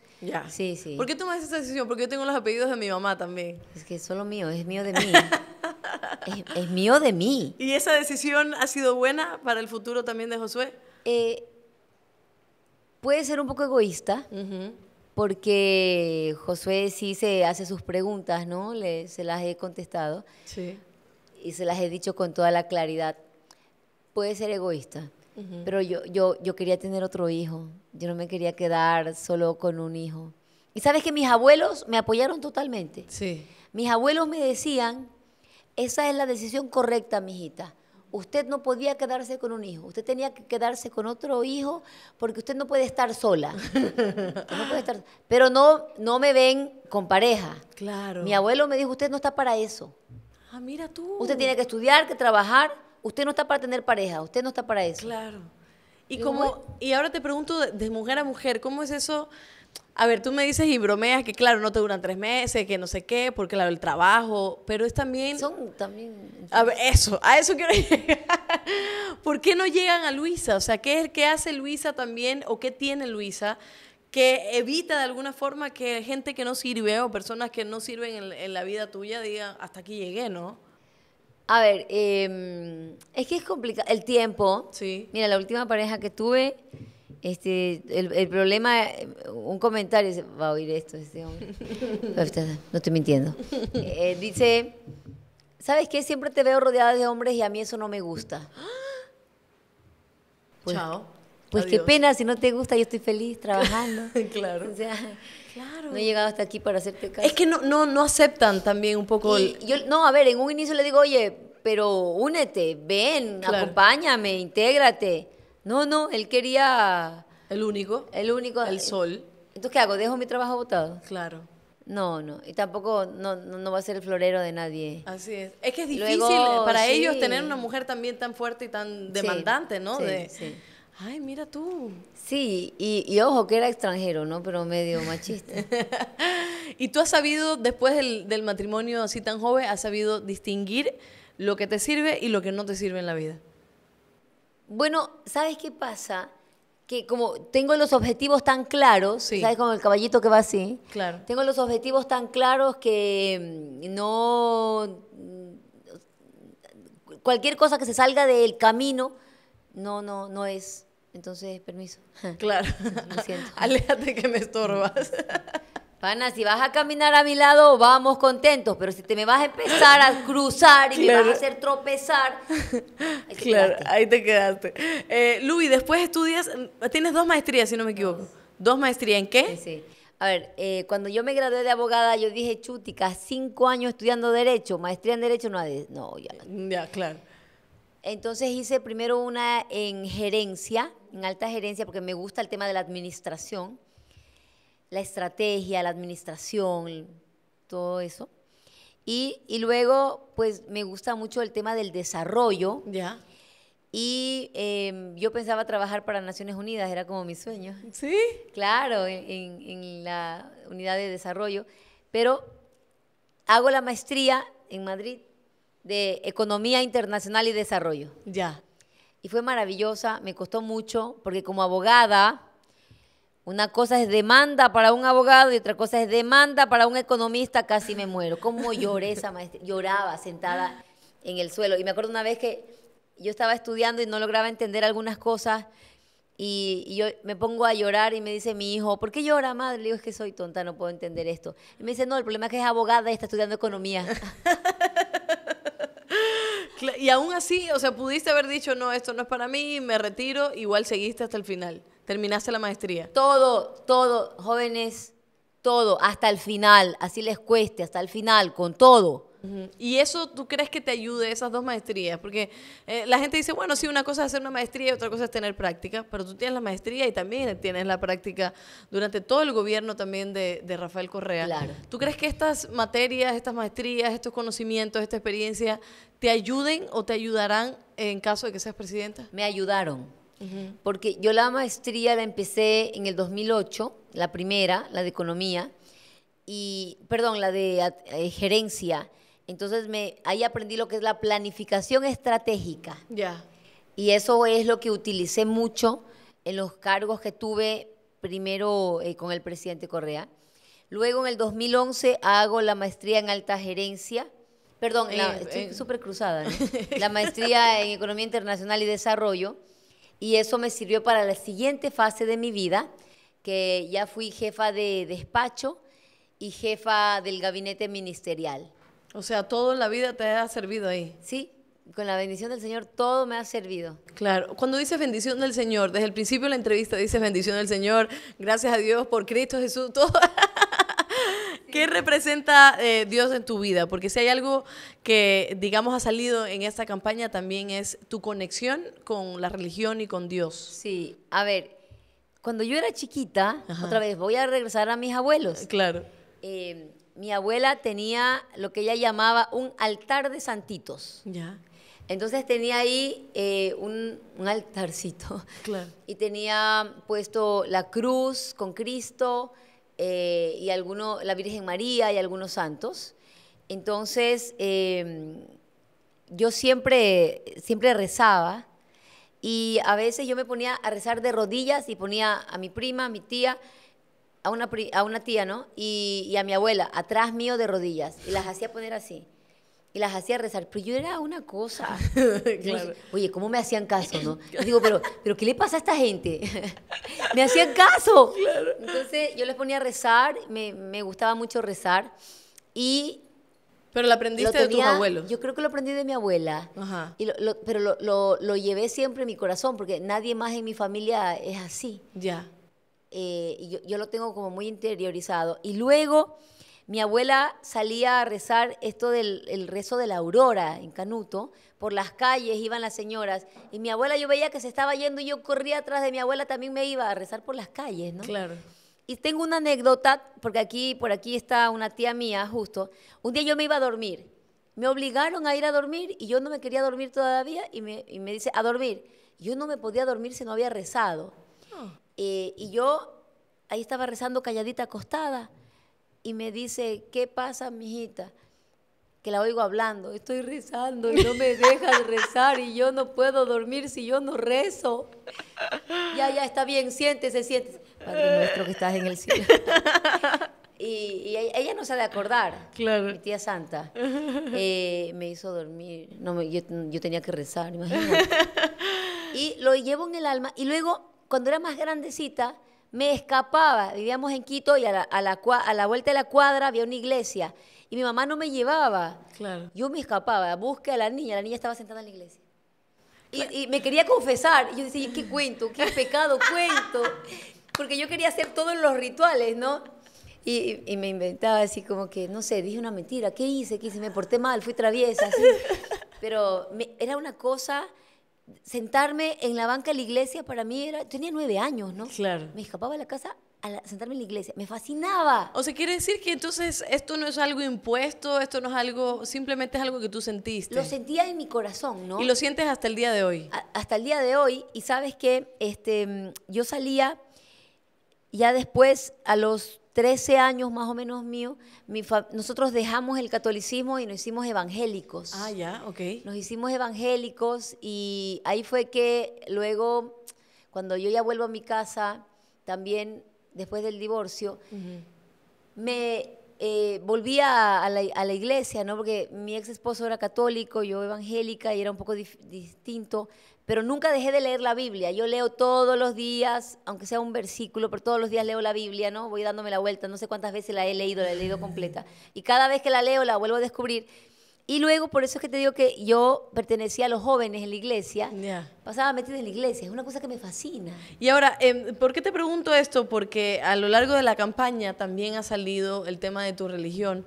Sí, sí. ¿Por qué tomas esa decisión? Porque yo tengo los apellidos de mi mamá también. Es que es solo mío, es mío de mí. (laughs) es, mío de mí. ¿Y esa decisión ha sido buena para el futuro también de Josué? Eh, puede ser un poco egoísta, porque Josué sí se hace sus preguntas, ¿no? Le, se las he contestado. Sí. Y se las he dicho con toda la claridad. Puede ser egoísta. Pero yo, yo, yo quería tener otro hijo. Yo no me quería quedar solo con un hijo. Y sabes que mis abuelos me apoyaron totalmente. Sí. Mis abuelos me decían, esa es la decisión correcta, mijita. Usted no podía quedarse con un hijo, usted tenía que quedarse con otro hijo porque usted no puede estar sola. (laughs) pero no, no me ven con pareja. Claro. Mi abuelo me dijo, usted no está para eso. Ah, mira tú. Usted tiene que estudiar, que trabajar usted no está para tener pareja, usted no está para eso. Claro. Y, como, y ahora te pregunto de mujer a mujer, ¿cómo es eso? A ver, tú me dices y bromeas que claro, no te duran tres meses, que no sé qué, porque la, el trabajo, pero es también... Son también... A ver, eso, a eso quiero (laughs) llegar. ¿Por qué no llegan a Luisa? O sea, ¿qué, ¿qué hace Luisa también o qué tiene Luisa que evita de alguna forma que gente que no sirve o personas que no sirven en, en la vida tuya digan, hasta aquí llegué, ¿no? A ver, em, es que es complicado. El tiempo. Sí. Mira, la última pareja que tuve, este, el, problema, un comentario, se va a oír esto este hombre. (laughs) no estoy mintiendo. Eh, dice, ¿sabes qué? Siempre te veo rodeada de hombres y a mí eso no me gusta. Pues, (gasps) Chao. Pues, pues qué pena, si no te gusta, yo estoy feliz trabajando. (laughs) claro. O sea, no he llegado hasta aquí para hacerte caso. Es que no, no, no aceptan también un poco. no, a ver, en un inicio le digo, oye, pero únete, ven, acompáñame, intégrate. No, no, él quería. El único. El único. El sol. Entonces, ¿qué hago? ¿Dejo mi trabajo votado? Claro. No, no. Y tampoco no, no, va a ser el florero de nadie. Así es. Es que es difícil para ellos tener una mujer también tan fuerte y tan demandante, ¿no? Sí, sí. Ay, mira tú. Sí, y, ojo que era extranjero, ¿no? Pero medio machista. (laughs) ¿Y tú has sabido, después del, matrimonio así tan joven, has sabido distinguir lo que te sirve y lo que no te sirve en la vida? Bueno, ¿sabes qué pasa? que como tengo los objetivos tan claros, ¿sabes? Como el caballito que va así. Claro. Tengo los objetivos tan claros que mm, no... Mm, cualquier cosa que se salga del camino no, no, no es. Entonces, permiso. (laughs) Claro. Lo siento. (laughs) Aléjate que me estorbas. (laughs) Pana, si vas a caminar a mi lado, vamos contentos, pero si te me vas a empezar a cruzar y me vas a hacer tropezar, claro, ahí te quedaste. Eh, Luis, después estudias, tienes dos maestrías, si no me equivoco. Dos, maestrías, ¿en qué? Sí. A ver, eh, cuando yo me gradué de abogada, yo dije, chutica, cinco años estudiando Derecho, maestría en Derecho, no, no ya. Ya, claro. Entonces hice primero una en gerencia, en alta gerencia, porque me gusta el tema de la administración, la estrategia, la administración, todo eso. Y, luego, pues me gusta mucho el tema del desarrollo. Ya. Y em, yo pensaba trabajar para Naciones Unidas, era como mi sueño. Sí. Claro, en la unidad de desarrollo. Pero hago la maestría en Madrid de Economía Internacional y Desarrollo. Ya. Y fue maravillosa, me costó mucho, porque como abogada, una cosa es demanda para un abogado y otra cosa es demanda para un economista, casi me muero. ¿Cómo lloré esa maestra? Lloraba sentada en el suelo. Y me acuerdo una vez que yo estaba estudiando y no lograba entender algunas cosas y, yo me pongo a llorar y me dice mi hijo, ¿por qué llora, madre? Le digo, es que soy tonta, no puedo entender esto. Y me dice, no, el problema es que es abogada y está estudiando economía. (laughs) Y aún así, o sea, pudiste haber dicho, no, esto no es para mí, me retiro, igual seguiste hasta el final. Terminaste la maestría. Todo, todo, jóvenes, todo, hasta el final, así les cueste, hasta el final, con todo. ¿Y eso tú crees que te ayude esas dos maestrías? Porque eh, la gente dice, bueno, sí, una cosa es hacer una maestría y otra cosa es tener práctica, pero tú tienes la maestría y también tienes la práctica durante todo el gobierno también de, Rafael Correa. Claro. ¿Tú crees que estas materias, estas maestrías, estos conocimientos, esta experiencia, te ayuden o te ayudarán en caso de que seas presidenta? Me ayudaron. Porque yo la maestría la empecé en el 2008, la primera, la de economía, y, perdón, la de eh, gerencia, entonces me, ahí aprendí lo que es la planificación estratégica. Ya. Y eso es lo que utilicé mucho en los cargos que tuve primero eh, con el presidente Correa. Luego en el 2011 hago la maestría en alta gerencia. Perdón, eh, estoy eh. súper cruzada. (laughs) la maestría en economía internacional y desarrollo. Y eso me sirvió para la siguiente fase de mi vida, que ya fui jefa de despacho y jefa del gabinete ministerial. O sea, todo en la vida te ha servido ahí. Sí, con la bendición del Señor todo me ha servido. Claro, cuando dices bendición del Señor, desde el principio de la entrevista dices bendición del Señor, gracias a Dios por Cristo Jesús, todo. (laughs) ¿Qué representa eh, Dios en tu vida? Porque si hay algo que, digamos, ha salido en esta campaña también es tu conexión con la religión y con Dios. Sí, a ver, cuando yo era chiquita, otra vez voy a regresar a mis abuelos. Claro. Eh, mi abuela tenía lo que ella llamaba un altar de santitos. Ya. Entonces tenía ahí eh, un, altarcito. (laughs) Y tenía puesto la cruz con Cristo eh, y alguno, la Virgen María y algunos santos. Entonces em, yo siempre, siempre rezaba y a veces yo me ponía a rezar de rodillas y ponía a mi prima, a mi tía, a una, tía, ¿no? Y, a mi abuela, atrás mío de rodillas. Y las hacía poner así. Y las hacía rezar. Pero yo era una cosa. (laughs) Oye, ¿cómo me hacían caso, no? digo, pero, pero ¿qué le pasa a esta gente? (laughs) me hacían caso. Entonces yo les ponía a rezar. Me, gustaba mucho rezar. Y pero lo aprendiste de tus abuelos. Yo creo que lo aprendí de mi abuela. Ajá. pero lo, llevé siempre en mi corazón, porque nadie más en mi familia es así. Ya. Eh, yo, lo tengo como muy interiorizado. Y luego mi abuela salía a rezar esto del el rezo de la aurora en Canuto, por las calles iban las señoras, y mi abuela yo veía que se estaba yendo y yo corría atrás de mi abuela, también me iba a rezar por las calles, ¿no? Claro. Y tengo una anécdota, porque aquí, por aquí está una tía mía, justo. Un día yo me iba a dormir. Me obligaron a ir a dormir y yo no me quería dormir todavía y me, y me dice, a dormir. Yo no me podía dormir si no había rezado y yo ahí estaba rezando calladita acostada y me dice, ¿qué pasa, mijita? Que la oigo hablando, estoy rezando y no me (laughs) deja rezar y yo no puedo dormir si yo no rezo. Ya, ya, está bien, siéntese, siéntese. Padre nuestro que estás en el cielo. (laughs) y, ella no sabe acordar, claro. mi tía Santa. (laughs) Eh, me hizo dormir, no, yo, yo tenía que rezar, imagínate. Y lo llevo en el alma y luego cuando era más grandecita, me escapaba, vivíamos en Quito y a la, vuelta de la cuadra había una iglesia y mi mamá no me llevaba. Claro. Yo me escapaba, busqué a la niña, la niña estaba sentada en la iglesia. Y, me quería confesar. Y yo decía, ¿qué cuento? ¿Qué pecado cuento? Porque yo quería hacer todos los rituales, ¿no? Y, me inventaba así como que, no sé, dije una mentira. ¿Qué hice? ¿Qué hice? Me porté mal, fui traviesa, Pero era una cosa sentarme en la banca de la iglesia para mí era, tenía nueve años, ¿no? Claro. Me escapaba de la casa a sentarme en la iglesia, me fascinaba. O sea, quiere decir que entonces esto no es algo impuesto, esto no es algo, simplemente es algo que tú sentiste. Lo sentía en mi corazón, ¿no? Y lo sientes hasta el día de hoy. hasta el día de hoy, y sabes que este, yo salía ya después a los 13 años más o menos mío, nosotros dejamos el catolicismo y nos hicimos evangélicos. Ah, ya, ok. Nos hicimos evangélicos y ahí fue que luego, cuando yo ya vuelvo a mi casa, también después del divorcio, me eh, volví a, la, a, la, iglesia, ¿no? Porque mi ex esposo era católico, yo evangélica y era un poco distinto pero nunca dejé de leer la Biblia. Yo leo todos los días, aunque sea un versículo, pero todos los días leo la Biblia, ¿no? Voy dándome la vuelta, no sé cuántas veces la he leído, la he leído completa. Y cada vez que la leo la vuelvo a descubrir. Y luego, por eso es que te digo que yo pertenecía a los jóvenes en la iglesia. Pasaba metida en la iglesia, es una cosa que me fascina. Y ahora, em, ¿por qué te pregunto esto? Porque a lo largo de la campaña también ha salido el tema de tu religión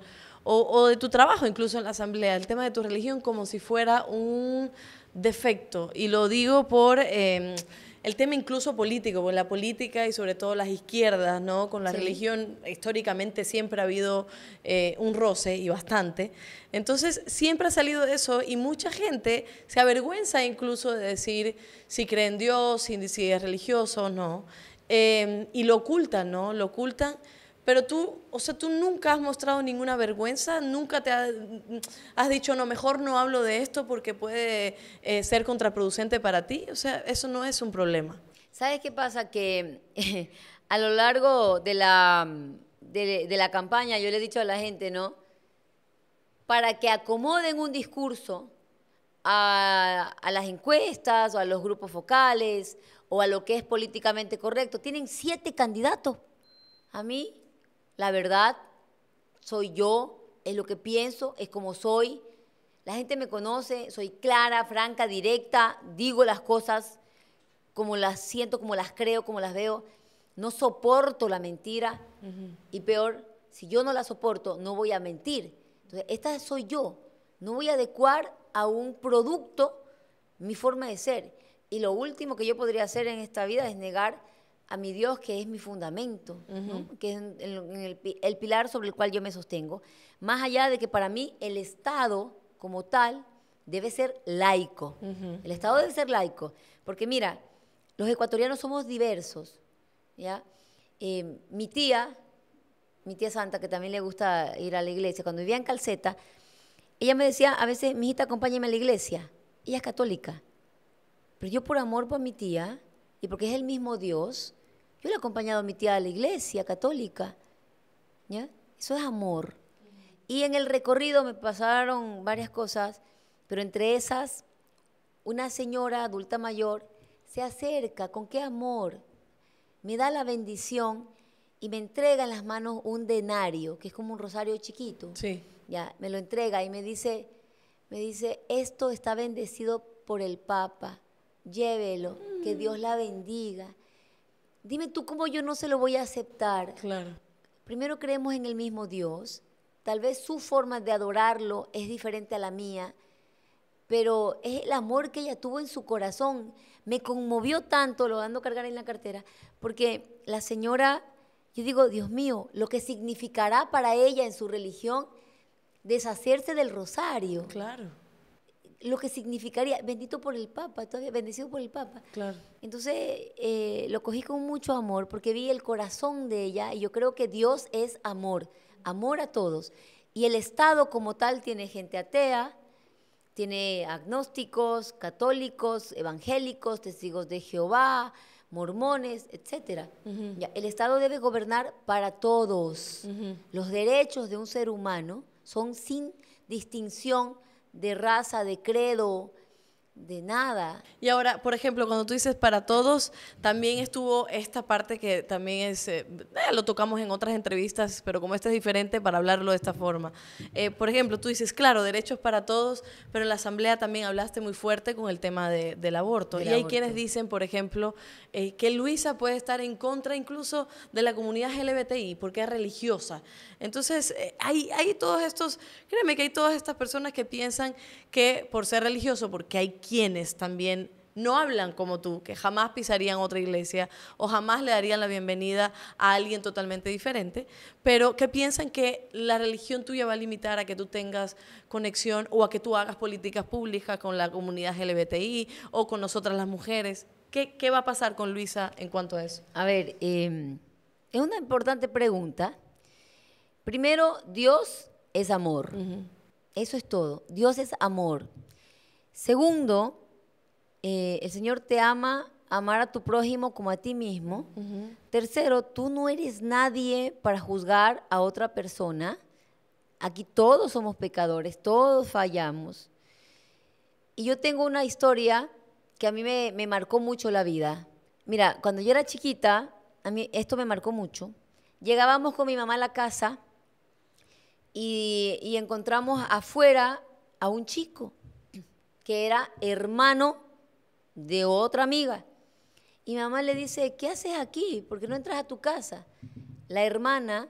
o de tu trabajo, incluso en la asamblea, el tema de tu religión como si fuera un defecto, y lo digo por em, el tema incluso político, por la política y sobre todo las izquierdas, ¿no? Con la religión históricamente siempre ha habido eh, un roce y bastante. Entonces siempre ha salido eso y mucha gente se avergüenza incluso de decir si cree en Dios, si, es religioso o no, em, y lo ocultan, ¿no? Lo ocultan pero tú, o sea, tú nunca has mostrado ninguna vergüenza, nunca te mm, has, dicho, no, mejor no hablo de esto porque puede eh, ser contraproducente para ti. O sea, eso no es un problema. ¿Sabes qué pasa? Que (laughs) a lo largo de la, mm, de, la campaña yo le he dicho a la gente, ¿no? Para que acomoden un discurso a, a las encuestas o a los grupos focales o a lo que es políticamente correcto. Tienen siete candidatos. A mí la verdad soy yo, es lo que pienso, es como soy. La gente me conoce, soy clara, franca, directa, digo las cosas como las siento, como las creo, como las veo. No soporto la mentira y peor, si yo no la soporto, no voy a mentir. Entonces, esta soy yo. No voy a adecuar a un producto mi forma de ser. Y lo último que yo podría hacer en esta vida es negar a mi Dios, que es mi fundamento, que es el, pilar sobre el cual yo me sostengo, más allá de que para mí el Estado como tal debe ser laico. El Estado debe ser laico, porque mira, los ecuatorianos somos diversos, ¿ya? Eh, mi tía, mi tía Santa, que también le gusta ir a la iglesia, cuando vivía en Calceta, ella me decía a veces, mi hijita, acompáñame a la iglesia. Ella es católica. Pero yo por amor por mi tía, porque es el mismo Dios, yo le he acompañado a mi tía a la iglesia católica. ¿ya? Eso es amor. Y en el recorrido me pasaron varias cosas, pero entre esas, una señora adulta mayor se acerca, con qué amor, me da la bendición y me entrega en las manos un denario, que es como un rosario chiquito. Sí. Ya, me lo entrega y me dice, me dice, esto está bendecido por el Papa, llévelo que Dios la bendiga. Dime tú cómo yo no se lo voy a aceptar. Claro. Primero creemos en el mismo Dios. Tal vez su forma de adorarlo es diferente a la mía, pero es el amor que ella tuvo en su corazón. Me conmovió tanto, lo dando cargar en la cartera, porque la señora, yo digo, Dios mío, lo que significará para ella en su religión deshacerse del rosario. Claro lo que significaría, bendito por el Papa, todavía bendecido por el Papa. Claro. Entonces eh, lo cogí con mucho amor porque vi el corazón de ella y yo creo que Dios es amor, amor a todos. Y el Estado como tal tiene gente atea, tiene agnósticos, católicos, evangélicos, testigos de Jehová, mormones, etc. el Estado debe gobernar para todos. Los derechos de un ser humano son sin distinción de raza, de credo, de nada. Y ahora, por ejemplo, cuando tú dices para todos, también estuvo esta parte que también es, eh, eh, lo tocamos en otras entrevistas, pero como este es diferente para hablarlo de esta forma. Eh, por ejemplo, tú dices, claro, derechos para todos, pero en la asamblea también hablaste muy fuerte con el tema de, del aborto. y hay quienes dicen, por ejemplo, que Luisa puede estar en contra incluso de la comunidad LGBTI porque es religiosa. Entonces, hay, hay todos estos, créeme que hay todas estas personas que piensan que por ser religioso, porque hay quienes también no hablan como tú, que jamás pisarían otra iglesia o jamás le darían la bienvenida a alguien totalmente diferente, pero que piensan que la religión tuya va a limitar a que tú tengas conexión o a que tú hagas políticas públicas con la comunidad LGBTI o con nosotras las mujeres. ¿Qué, va a pasar con Luisa en cuanto a eso? A ver, em, es una importante pregunta. Primero, Dios es amor. Eso es todo. Dios es amor. Segundo, eh, el Señor te ama, amar a tu prójimo como a ti mismo. Tercero, tú no eres nadie para juzgar a otra persona. Aquí todos somos pecadores, todos fallamos. Y yo tengo una historia que a mí me, marcó mucho la vida. Mira, cuando yo era chiquita, a mí esto me marcó mucho. Llegábamos con mi mamá a la casa y encontramos afuera a un chico que era hermano de otra amiga. Y mi mamá le dice, ¿qué haces aquí? ¿Por qué no entras a tu casa? La hermana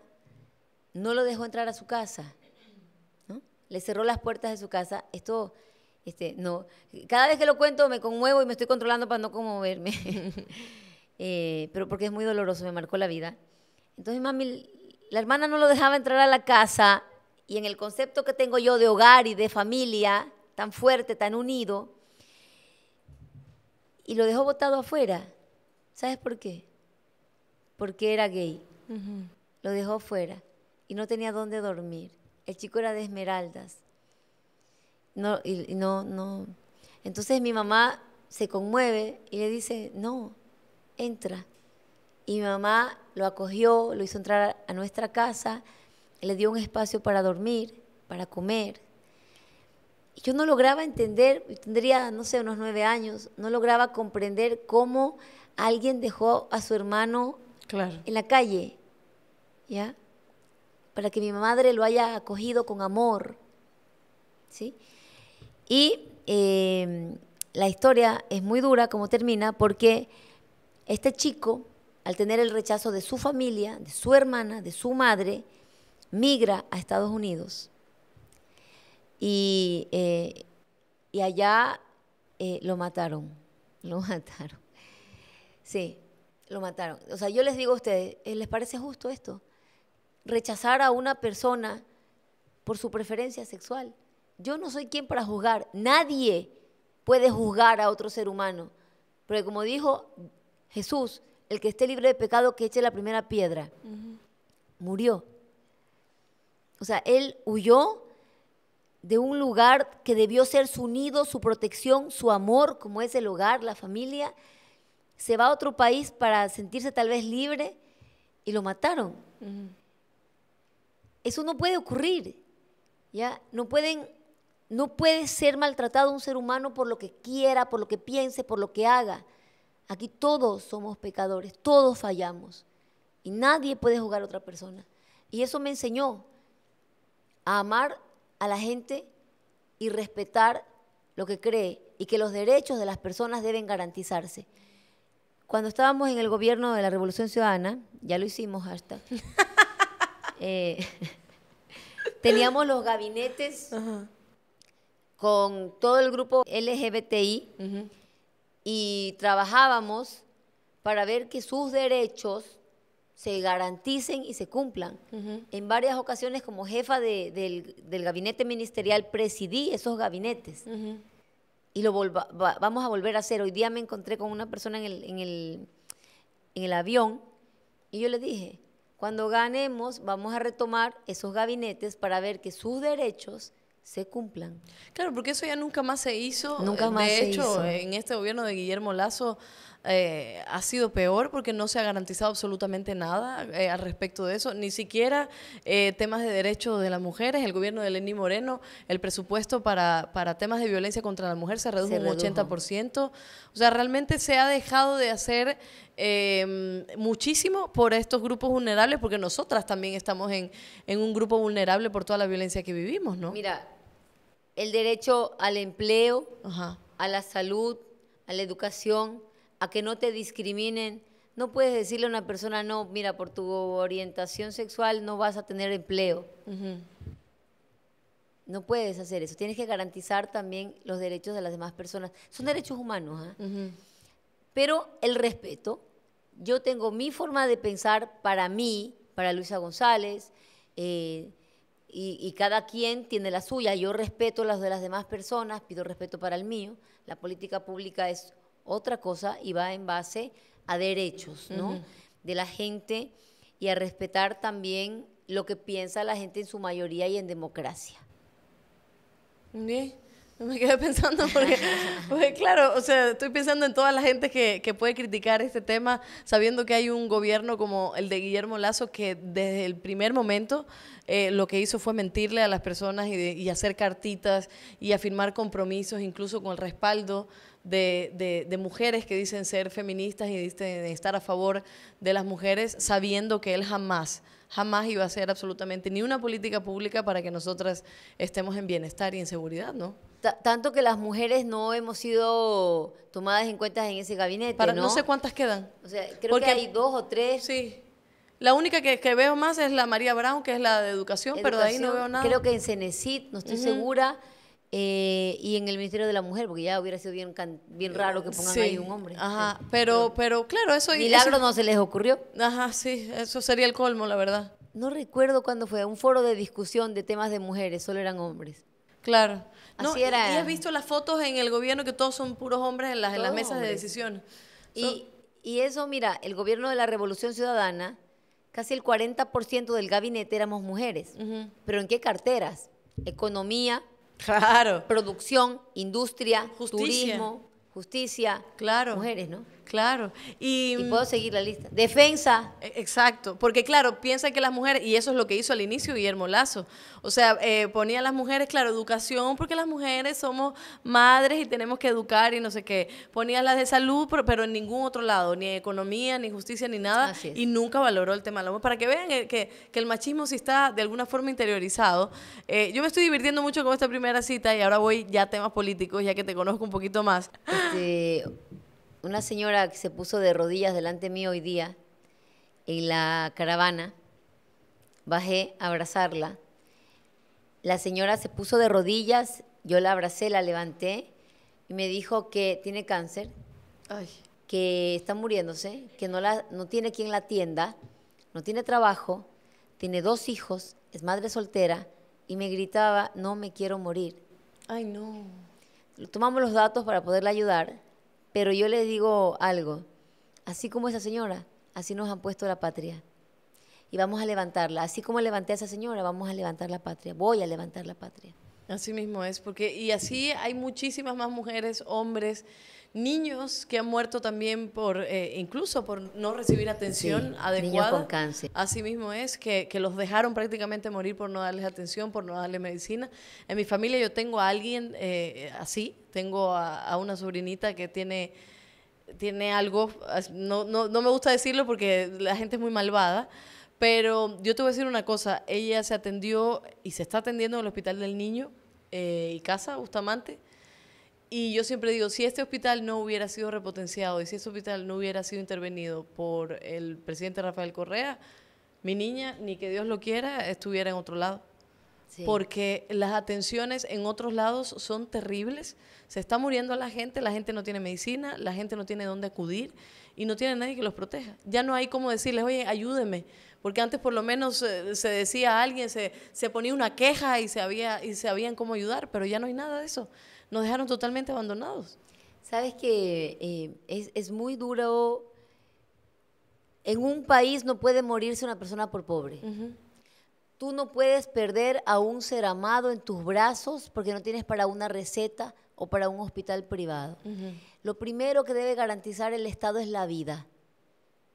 no lo dejó entrar a su casa. ¿no? Le cerró las puertas de su casa. Esto, este, no. Cada vez que lo cuento me conmuevo y me estoy controlando para no conmoverme. (laughs) Eh, pero porque es muy doloroso, me marcó la vida. Entonces, mami, la hermana no lo dejaba entrar a la casa. Y en el concepto que tengo yo de hogar y de familia, tan fuerte, tan unido, y lo dejó botado afuera. ¿Sabes por qué? Porque era gay. Lo dejó afuera y no tenía dónde dormir. El chico era de Esmeraldas. No, no, no. Entonces mi mamá se conmueve y le dice, no, entra. Y mi mamá lo acogió, lo hizo entrar a nuestra casa, le dio un espacio para dormir, para comer yo no lograba entender, tendría, no sé, unos nueve años, no lograba comprender cómo alguien dejó a su hermano en la calle, ¿ya? Para que mi madre lo haya acogido con amor, ¿sí? Y em, la historia es muy dura como termina porque este chico, al tener el rechazo de su familia, de su hermana, de su madre, migra a Estados Unidos y, eh, y allá eh, lo mataron, (laughs) lo mataron. Sí, lo mataron. O sea, yo les digo a ustedes, eh, ¿les parece justo esto? Rechazar a una persona por su preferencia sexual. Yo no soy quien para juzgar. Nadie puede juzgar a otro ser humano. Porque como dijo Jesús, el que esté libre de pecado, que eche la primera piedra. Murió. O sea, él huyó de un lugar que debió ser su nido, su protección, su amor, como es el hogar, la familia, se va a otro país para sentirse tal vez libre y lo mataron. Eso no puede ocurrir. ¿ya? No, pueden, no puede ser maltratado un ser humano por lo que quiera, por lo que piense, por lo que haga. Aquí todos somos pecadores, todos fallamos y nadie puede jugar a otra persona. Y eso me enseñó a amar a la gente y respetar lo que cree y que los derechos de las personas deben garantizarse. Cuando estábamos en el gobierno de la Revolución Ciudadana, ya lo hicimos hasta, (laughs) eh, (laughs) teníamos los gabinetes con todo el grupo LGBTI y trabajábamos para ver que sus derechos se garanticen y se cumplan. En varias ocasiones como jefa del, gabinete ministerial presidí esos gabinetes y lo vamos a volver a hacer. Hoy día me encontré con una persona en el, en el, en el avión y yo le dije, cuando ganemos vamos a retomar esos gabinetes para ver que sus derechos se cumplan. Claro, porque eso ya nunca más se hizo. Nunca eh, más hecho, hizo. en este gobierno de Guillermo Lazo eh, ha sido peor porque no se ha garantizado absolutamente nada eh, al respecto de eso, ni siquiera eh, temas de derechos de las mujeres. El gobierno de Lenín Moreno, el presupuesto para, temas de violencia contra la mujer se redujo un 80%. O sea, realmente se ha dejado de hacer muchísimo por estos grupos vulnerables, porque nosotras también estamos en, un grupo vulnerable por toda la violencia que vivimos, ¿no? Mira, el derecho al empleo, a la salud, a la educación, a que no te discriminen. No puedes decirle a una persona, no, mira, por tu orientación sexual no vas a tener empleo. No puedes hacer eso. Tienes que garantizar también los derechos de las demás personas. Son derechos humanos. ¿ah? Pero el respeto. Yo tengo mi forma de pensar para mí, para Luisa González, eh, y, y, cada quien tiene la suya. Yo respeto las de las demás personas, pido respeto para el mío. La política pública es otra cosa y va en base a derechos, ¿no? De la gente y a respetar también lo que piensa la gente en su mayoría y en democracia. me quedé pensando (laughs) porque, claro, o sea, estoy pensando en toda la gente que, puede criticar este tema, sabiendo que hay un gobierno como el de Guillermo Lazo que desde el primer momento eh, lo que hizo fue mentirle a las personas y, y hacer cartitas y afirmar compromisos, incluso con el respaldo de, mujeres que dicen ser feministas y dicen estar a favor de las mujeres, sabiendo que él jamás, jamás iba a hacer absolutamente ni una política pública para que nosotras estemos en bienestar y en seguridad, ¿no? tanto que las mujeres no hemos sido tomadas en cuenta en ese gabinete. ¿no? sé cuántas quedan. O sea, creo que hay dos o tres. Sí. La única que, que, veo más es la María Brown, que es la de educación, pero de ahí no veo nada. Creo que en Cenecit, no estoy segura. Eh, y en el Ministerio de la Mujer, porque ya hubiera sido bien, bien raro que pongan ahí un hombre. Ajá, pero, pero claro, eso... Milagro no se les ocurrió. Ajá, sí, eso sería el colmo, la verdad. No recuerdo cuándo fue, un foro de discusión de temas de mujeres, solo eran hombres. Claro. Así era. Y has visto las fotos en el gobierno que todos son puros hombres en las, las mesas de decisión. Y, eso, mira, el gobierno de la Revolución Ciudadana, casi el 40% del gabinete éramos mujeres. Pero ¿en qué carteras? Economía, Claro. Producción, industria, turismo, justicia. Claro. Mujeres, ¿no? Claro. Y, mm, puedo seguir la lista. Defensa. E-, exacto, porque claro, piensa que las mujeres, y eso es lo que hizo al inicio Guillermo Lazo, o sea, eh, ponía a las mujeres, claro, educación, porque las mujeres somos madres y tenemos que educar y no sé qué. Ponía las de salud, pero, en ningún otro lado, ni economía, ni justicia, ni nada, y nunca valoró el tema Para que vean eh, que, el machismo sí está de alguna forma interiorizado. Eh, yo me estoy divirtiendo mucho con esta primera cita y ahora voy ya a temas políticos, ya que te conozco un poquito más. Este una señora que se puso de rodillas delante mí hoy día en la caravana, bajé a abrazarla. La señora se puso de rodillas, yo la abracé, la levanté y me dijo que tiene cáncer, que está muriéndose, que no, la, no tiene quien la atienda, no tiene trabajo, tiene dos hijos, es madre soltera y me gritaba, no me quiero morir. Ay, no. Tomamos los datos para poderla ayudar pero yo les digo algo, así como esa señora, así nos han puesto la patria. Y vamos a levantarla. Así como levanté a esa señora, vamos a levantar la patria. Voy a levantar la patria. Así mismo es, porque y así hay muchísimas más mujeres, hombres niños que han muerto también por, eh, incluso por no recibir atención adecuada. Niños con cáncer. Así mismo es, que, que, los dejaron prácticamente morir por no darles atención, por no darles medicina. En mi familia yo tengo a alguien eh, así, tengo a, una sobrinita que tiene tiene algo, no, no, no, me gusta decirlo porque la gente es muy malvada, pero yo te voy a decir una cosa, ella se atendió y se está atendiendo en el Hospital del Niño eh, y Casa, Bustamante, y yo siempre digo, si este hospital no hubiera sido repotenciado y si este hospital no hubiera sido intervenido por el presidente Rafael Correa, mi niña, ni que Dios lo quiera, estuviera en otro lado. Porque las atenciones en otros lados son terribles. Se está muriendo la gente, la gente no tiene medicina, la gente no tiene dónde acudir y no tiene nadie que los proteja. Ya no hay cómo decirles, oye, ayúdeme. Porque antes por lo menos eh, se decía a alguien, se, se, ponía una queja y se, había, y se habían cómo ayudar, pero ya no hay nada de eso nos dejaron totalmente abandonados. Sabes que eh, es, muy duro. En un país no puede morirse una persona por pobre. Tú no puedes perder a un ser amado en tus brazos porque no tienes para una receta o para un hospital privado. Lo primero que debe garantizar el Estado es la vida.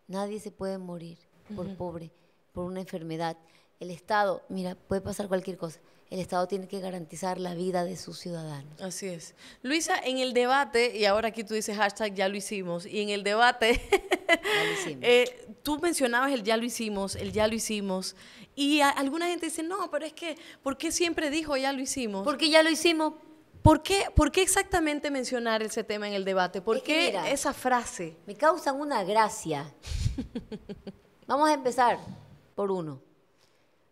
Nadie se puede morir por pobre, por una enfermedad. El Estado, mira, puede pasar cualquier cosa el Estado tiene que garantizar la vida de sus ciudadanos. Así es. Luisa, en el debate, y ahora aquí tú dices hashtag ya lo hicimos, y en el debate, (laughs) eh, tú mencionabas el ya lo hicimos, el ya lo hicimos, y alguna gente dice, no, pero es que, ¿por qué siempre dijo ya lo hicimos? Porque ya lo hicimos. ¿Por qué, ¿Por qué exactamente mencionar ese tema en el debate? ¿Por qué esa frase? Me causan una gracia. (laughs) Vamos a empezar por uno.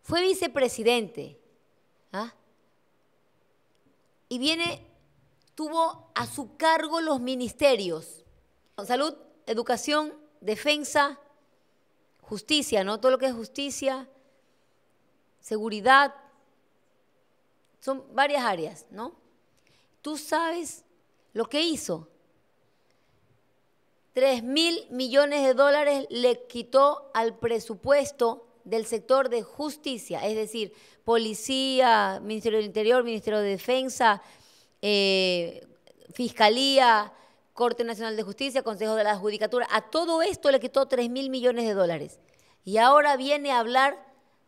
Fue vicepresidente y viene, tuvo a su cargo los ministerios. Salud, educación, defensa, justicia, ¿no? Todo lo que es justicia, seguridad, son varias áreas, ¿no? Tú sabes lo que hizo. Tres mil millones de dólares le quitó al presupuesto del sector de justicia, es decir, policía, Ministerio del Interior, Ministerio de Defensa, eh, Fiscalía, Corte Nacional de Justicia, Consejo de la Judicatura, a todo esto le quitó 3 mil millones de dólares. Y ahora viene a hablar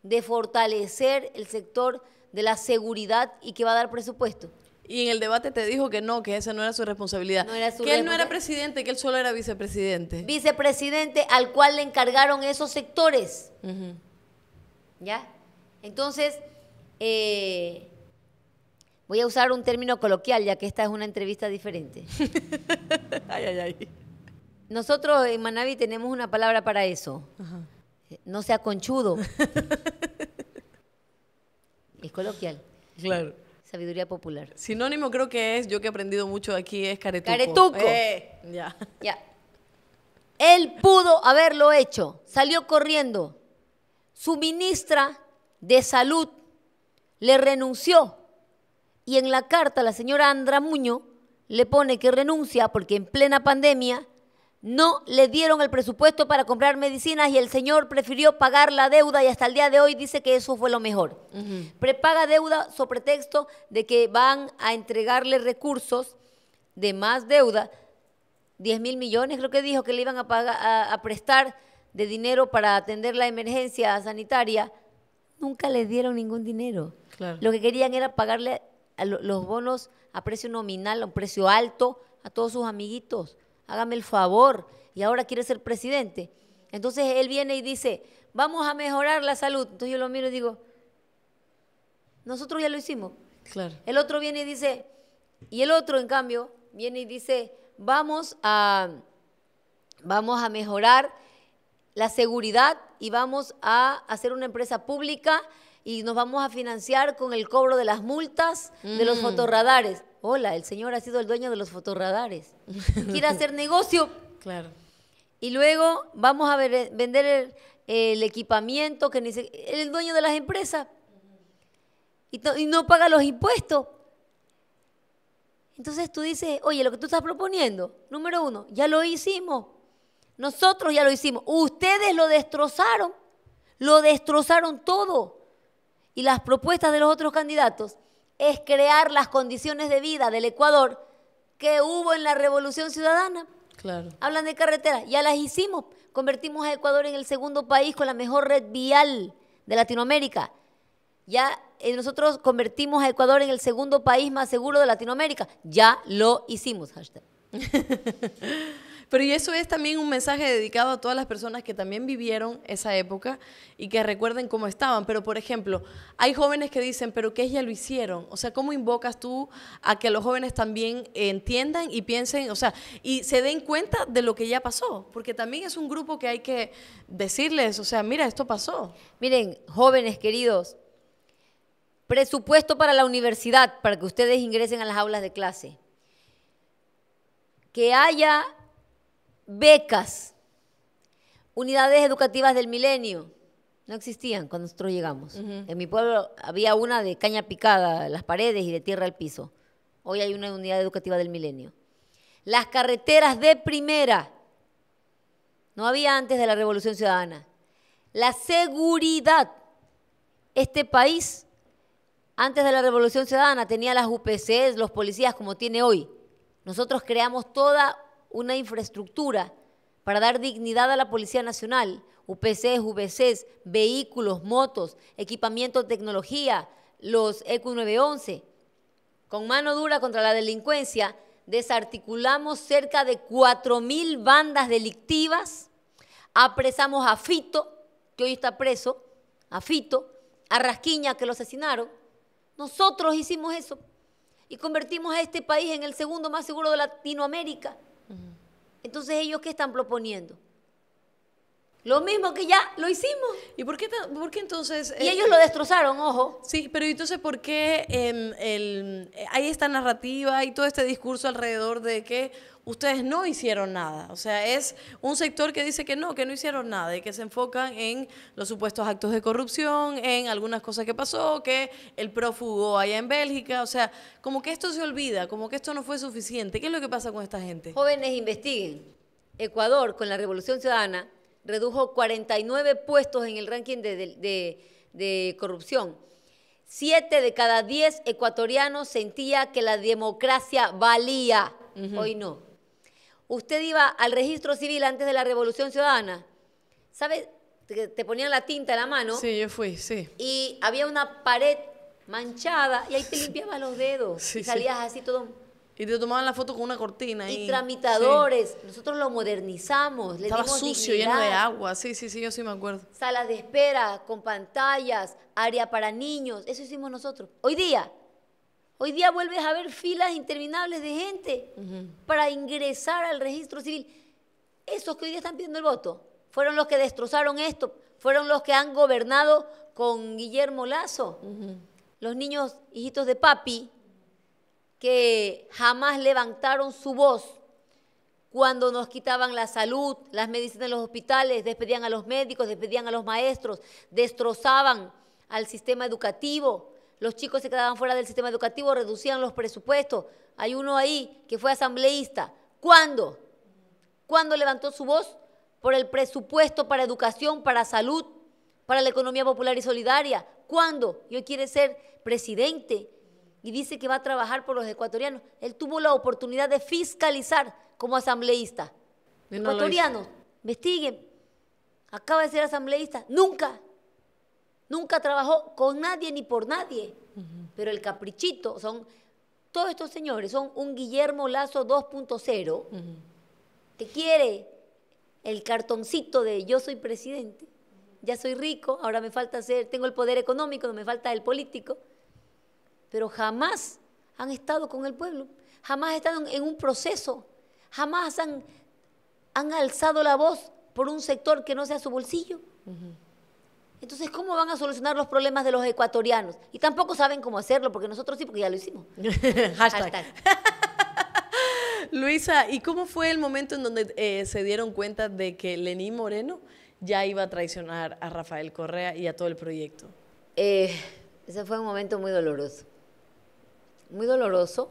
de fortalecer el sector de la seguridad y que va a dar presupuesto. Y en el debate te dijo que no, que esa no era su responsabilidad. No era su que él no era presidente, que él solo era vicepresidente. Vicepresidente al cual le encargaron esos sectores. ¿Ya? Entonces, eh, voy a usar un término coloquial, ya que esta es una entrevista diferente. (laughs) ay, ay, ay. Nosotros en Manavi tenemos una palabra para eso. Eh, no sea conchudo. (laughs) es coloquial. Claro. Sabiduría popular. Sinónimo creo que es, yo que he aprendido mucho aquí, es caretuco. ¡Caretuco! Eh, ya. Ya. Él pudo haberlo hecho. Salió corriendo su ministra de salud le renunció y en la carta la señora Andra Muño le pone que renuncia porque en plena pandemia no le dieron el presupuesto para comprar medicinas y el señor prefirió pagar la deuda y hasta el día de hoy dice que eso fue lo mejor. Prepaga deuda sobre texto de que van a entregarle recursos de más deuda, 10 mil millones creo que dijo que le iban a prestar de dinero para atender la emergencia sanitaria, nunca les dieron ningún dinero. Lo que querían era pagarle los bonos a precio nominal, a un precio alto, a todos sus amiguitos. Hágame el favor. Y ahora quiere ser presidente. Entonces él viene y dice, vamos a mejorar la salud. Entonces yo lo miro y digo, nosotros ya lo hicimos. El otro viene y dice, y el otro en cambio viene y dice, vamos a, vamos a mejorar la seguridad y vamos a hacer una empresa pública y nos vamos a financiar con el cobro de las multas de los mm. fotorradares. Hola, el señor ha sido el dueño de los fotorradares. (laughs) Quiere hacer negocio. Claro. Y luego vamos a vender el, equipamiento que dice el dueño de las empresas. Y, y no paga los impuestos. Entonces tú dices, oye, lo que tú estás proponiendo, número uno, ya lo hicimos. Nosotros ya lo hicimos. Ustedes lo destrozaron. Lo destrozaron todo. Y las propuestas de los otros candidatos es crear las condiciones de vida del Ecuador que hubo en la Revolución Ciudadana. Claro. Hablan de carreteras, ya las hicimos. Convertimos a Ecuador en el segundo país con la mejor red vial de Latinoamérica. Ya eh, nosotros convertimos a Ecuador en el segundo país más seguro de Latinoamérica. Ya lo hicimos, hashtag. (laughs) Pero y eso es también un mensaje dedicado a todas las personas que también vivieron esa época y que recuerden cómo estaban. Pero, por ejemplo, hay jóvenes que dicen, pero que ya lo hicieron. O sea, ¿cómo invocas tú a que los jóvenes también entiendan y piensen, o sea, y se den cuenta de lo que ya pasó? Porque también es un grupo que hay que decirles, o sea, mira, esto pasó. Miren, jóvenes queridos, presupuesto para la universidad, para que ustedes ingresen a las aulas de clase. Que haya becas, unidades educativas del milenio. No existían cuando nosotros llegamos. En mi pueblo había una de caña picada, las paredes y de tierra al piso. Hoy hay una unidad educativa del milenio. Las carreteras de primera. No había antes de la Revolución Ciudadana. La seguridad. Este país, antes de la Revolución Ciudadana, tenía las UPCs, los policías como tiene hoy. Nosotros creamos toda una infraestructura para dar dignidad a la Policía Nacional, UPCs, VCs, vehículos, motos, equipamiento, tecnología, los EQ911. Con mano dura contra la delincuencia, desarticulamos cerca de 4.000 bandas delictivas, apresamos a Fito, que hoy está preso, a Fito, a Rasquiña, que lo asesinaron. Nosotros hicimos eso y convertimos a este país en el segundo más seguro de Latinoamérica. Entonces ellos qué están proponiendo? Lo mismo que ya lo hicimos. ¿Y por qué, entonces...? y eh, ellos lo destrozaron, ojo. Sí, pero entonces, ¿por qué em, hay eh, esta narrativa y todo este discurso alrededor de que ustedes no hicieron nada? O sea, es un sector que dice que no, que no hicieron nada y que se enfocan en los supuestos actos de corrupción, en algunas cosas que pasó, que el prófugo allá en Bélgica. O sea, como que esto se olvida, como que esto no fue suficiente. ¿Qué es lo que pasa con esta gente? Jóvenes, investiguen. Ecuador, con la Revolución Ciudadana redujo 49 puestos en el ranking de, corrupción. Siete de cada diez ecuatorianos sentía que la democracia valía. Hoy no. Usted iba al registro civil antes de la Revolución Ciudadana. ¿Sabe? Te, ponían la tinta en la mano. Sí, yo fui, sí. Y había una pared manchada y ahí te limpiabas los dedos y salías así todo y te tomaban la foto con una cortina. Y, tramitadores. Nosotros lo modernizamos. Le Estaba sucio, lleno de agua. Sí, sí, sí, yo sí me acuerdo. Salas de espera, con pantallas, área para niños. Eso hicimos nosotros. Hoy día, hoy día vuelves a ver filas interminables de gente para ingresar al registro civil. Esos que hoy día están pidiendo el voto fueron los que destrozaron esto. Fueron los que han gobernado con Guillermo Lazo. Los niños hijitos de papi que jamás levantaron su voz cuando nos quitaban la salud, las medicinas en los hospitales, despedían a los médicos, despedían a los maestros, destrozaban al sistema educativo, los chicos se quedaban fuera del sistema educativo, reducían los presupuestos. Hay uno ahí que fue asambleísta. ¿Cuándo? ¿Cuándo levantó su voz? Por el presupuesto para educación, para salud, para la economía popular y solidaria. ¿Cuándo? Yo quiere ser presidente, y dice que va a trabajar por los ecuatorianos. Él tuvo la oportunidad de fiscalizar como asambleísta. ecuatorianos, investiguen. Acaba de ser asambleísta. Nunca, nunca trabajó con nadie ni por nadie. Pero el caprichito son, todos estos señores son un Guillermo Lazo 2.0 que quiere el cartoncito de yo soy presidente, ya soy rico, ahora me falta ser, tengo el poder económico, no me falta el político pero jamás han estado con el pueblo, jamás han estado en un proceso, jamás han, han alzado la voz por un sector que no sea su bolsillo. Entonces, ¿cómo van a solucionar los problemas de los ecuatorianos? Y tampoco saben cómo hacerlo, porque nosotros sí, porque ya lo hicimos. (laughs) Hashtag. (laughs) Luisa, ¿y cómo fue el momento en donde eh, se dieron cuenta de que Lenín Moreno ya iba a traicionar a Rafael Correa y a todo el proyecto? Eh, ese fue un momento muy doloroso muy doloroso,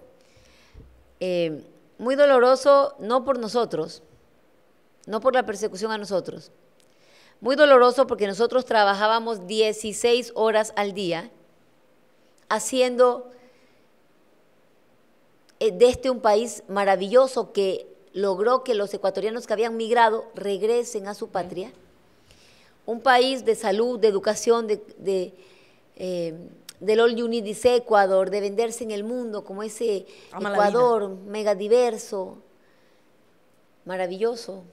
eh, muy doloroso no por nosotros, no por la persecución a nosotros, muy doloroso porque nosotros trabajábamos 16 horas al día haciendo eh, de este un país maravilloso que logró que los ecuatorianos que habían migrado regresen a su patria. Un país de salud, de educación, de, eh, del All You Ecuador, de venderse en el mundo como ese ah, Ecuador mega diverso, maravilloso.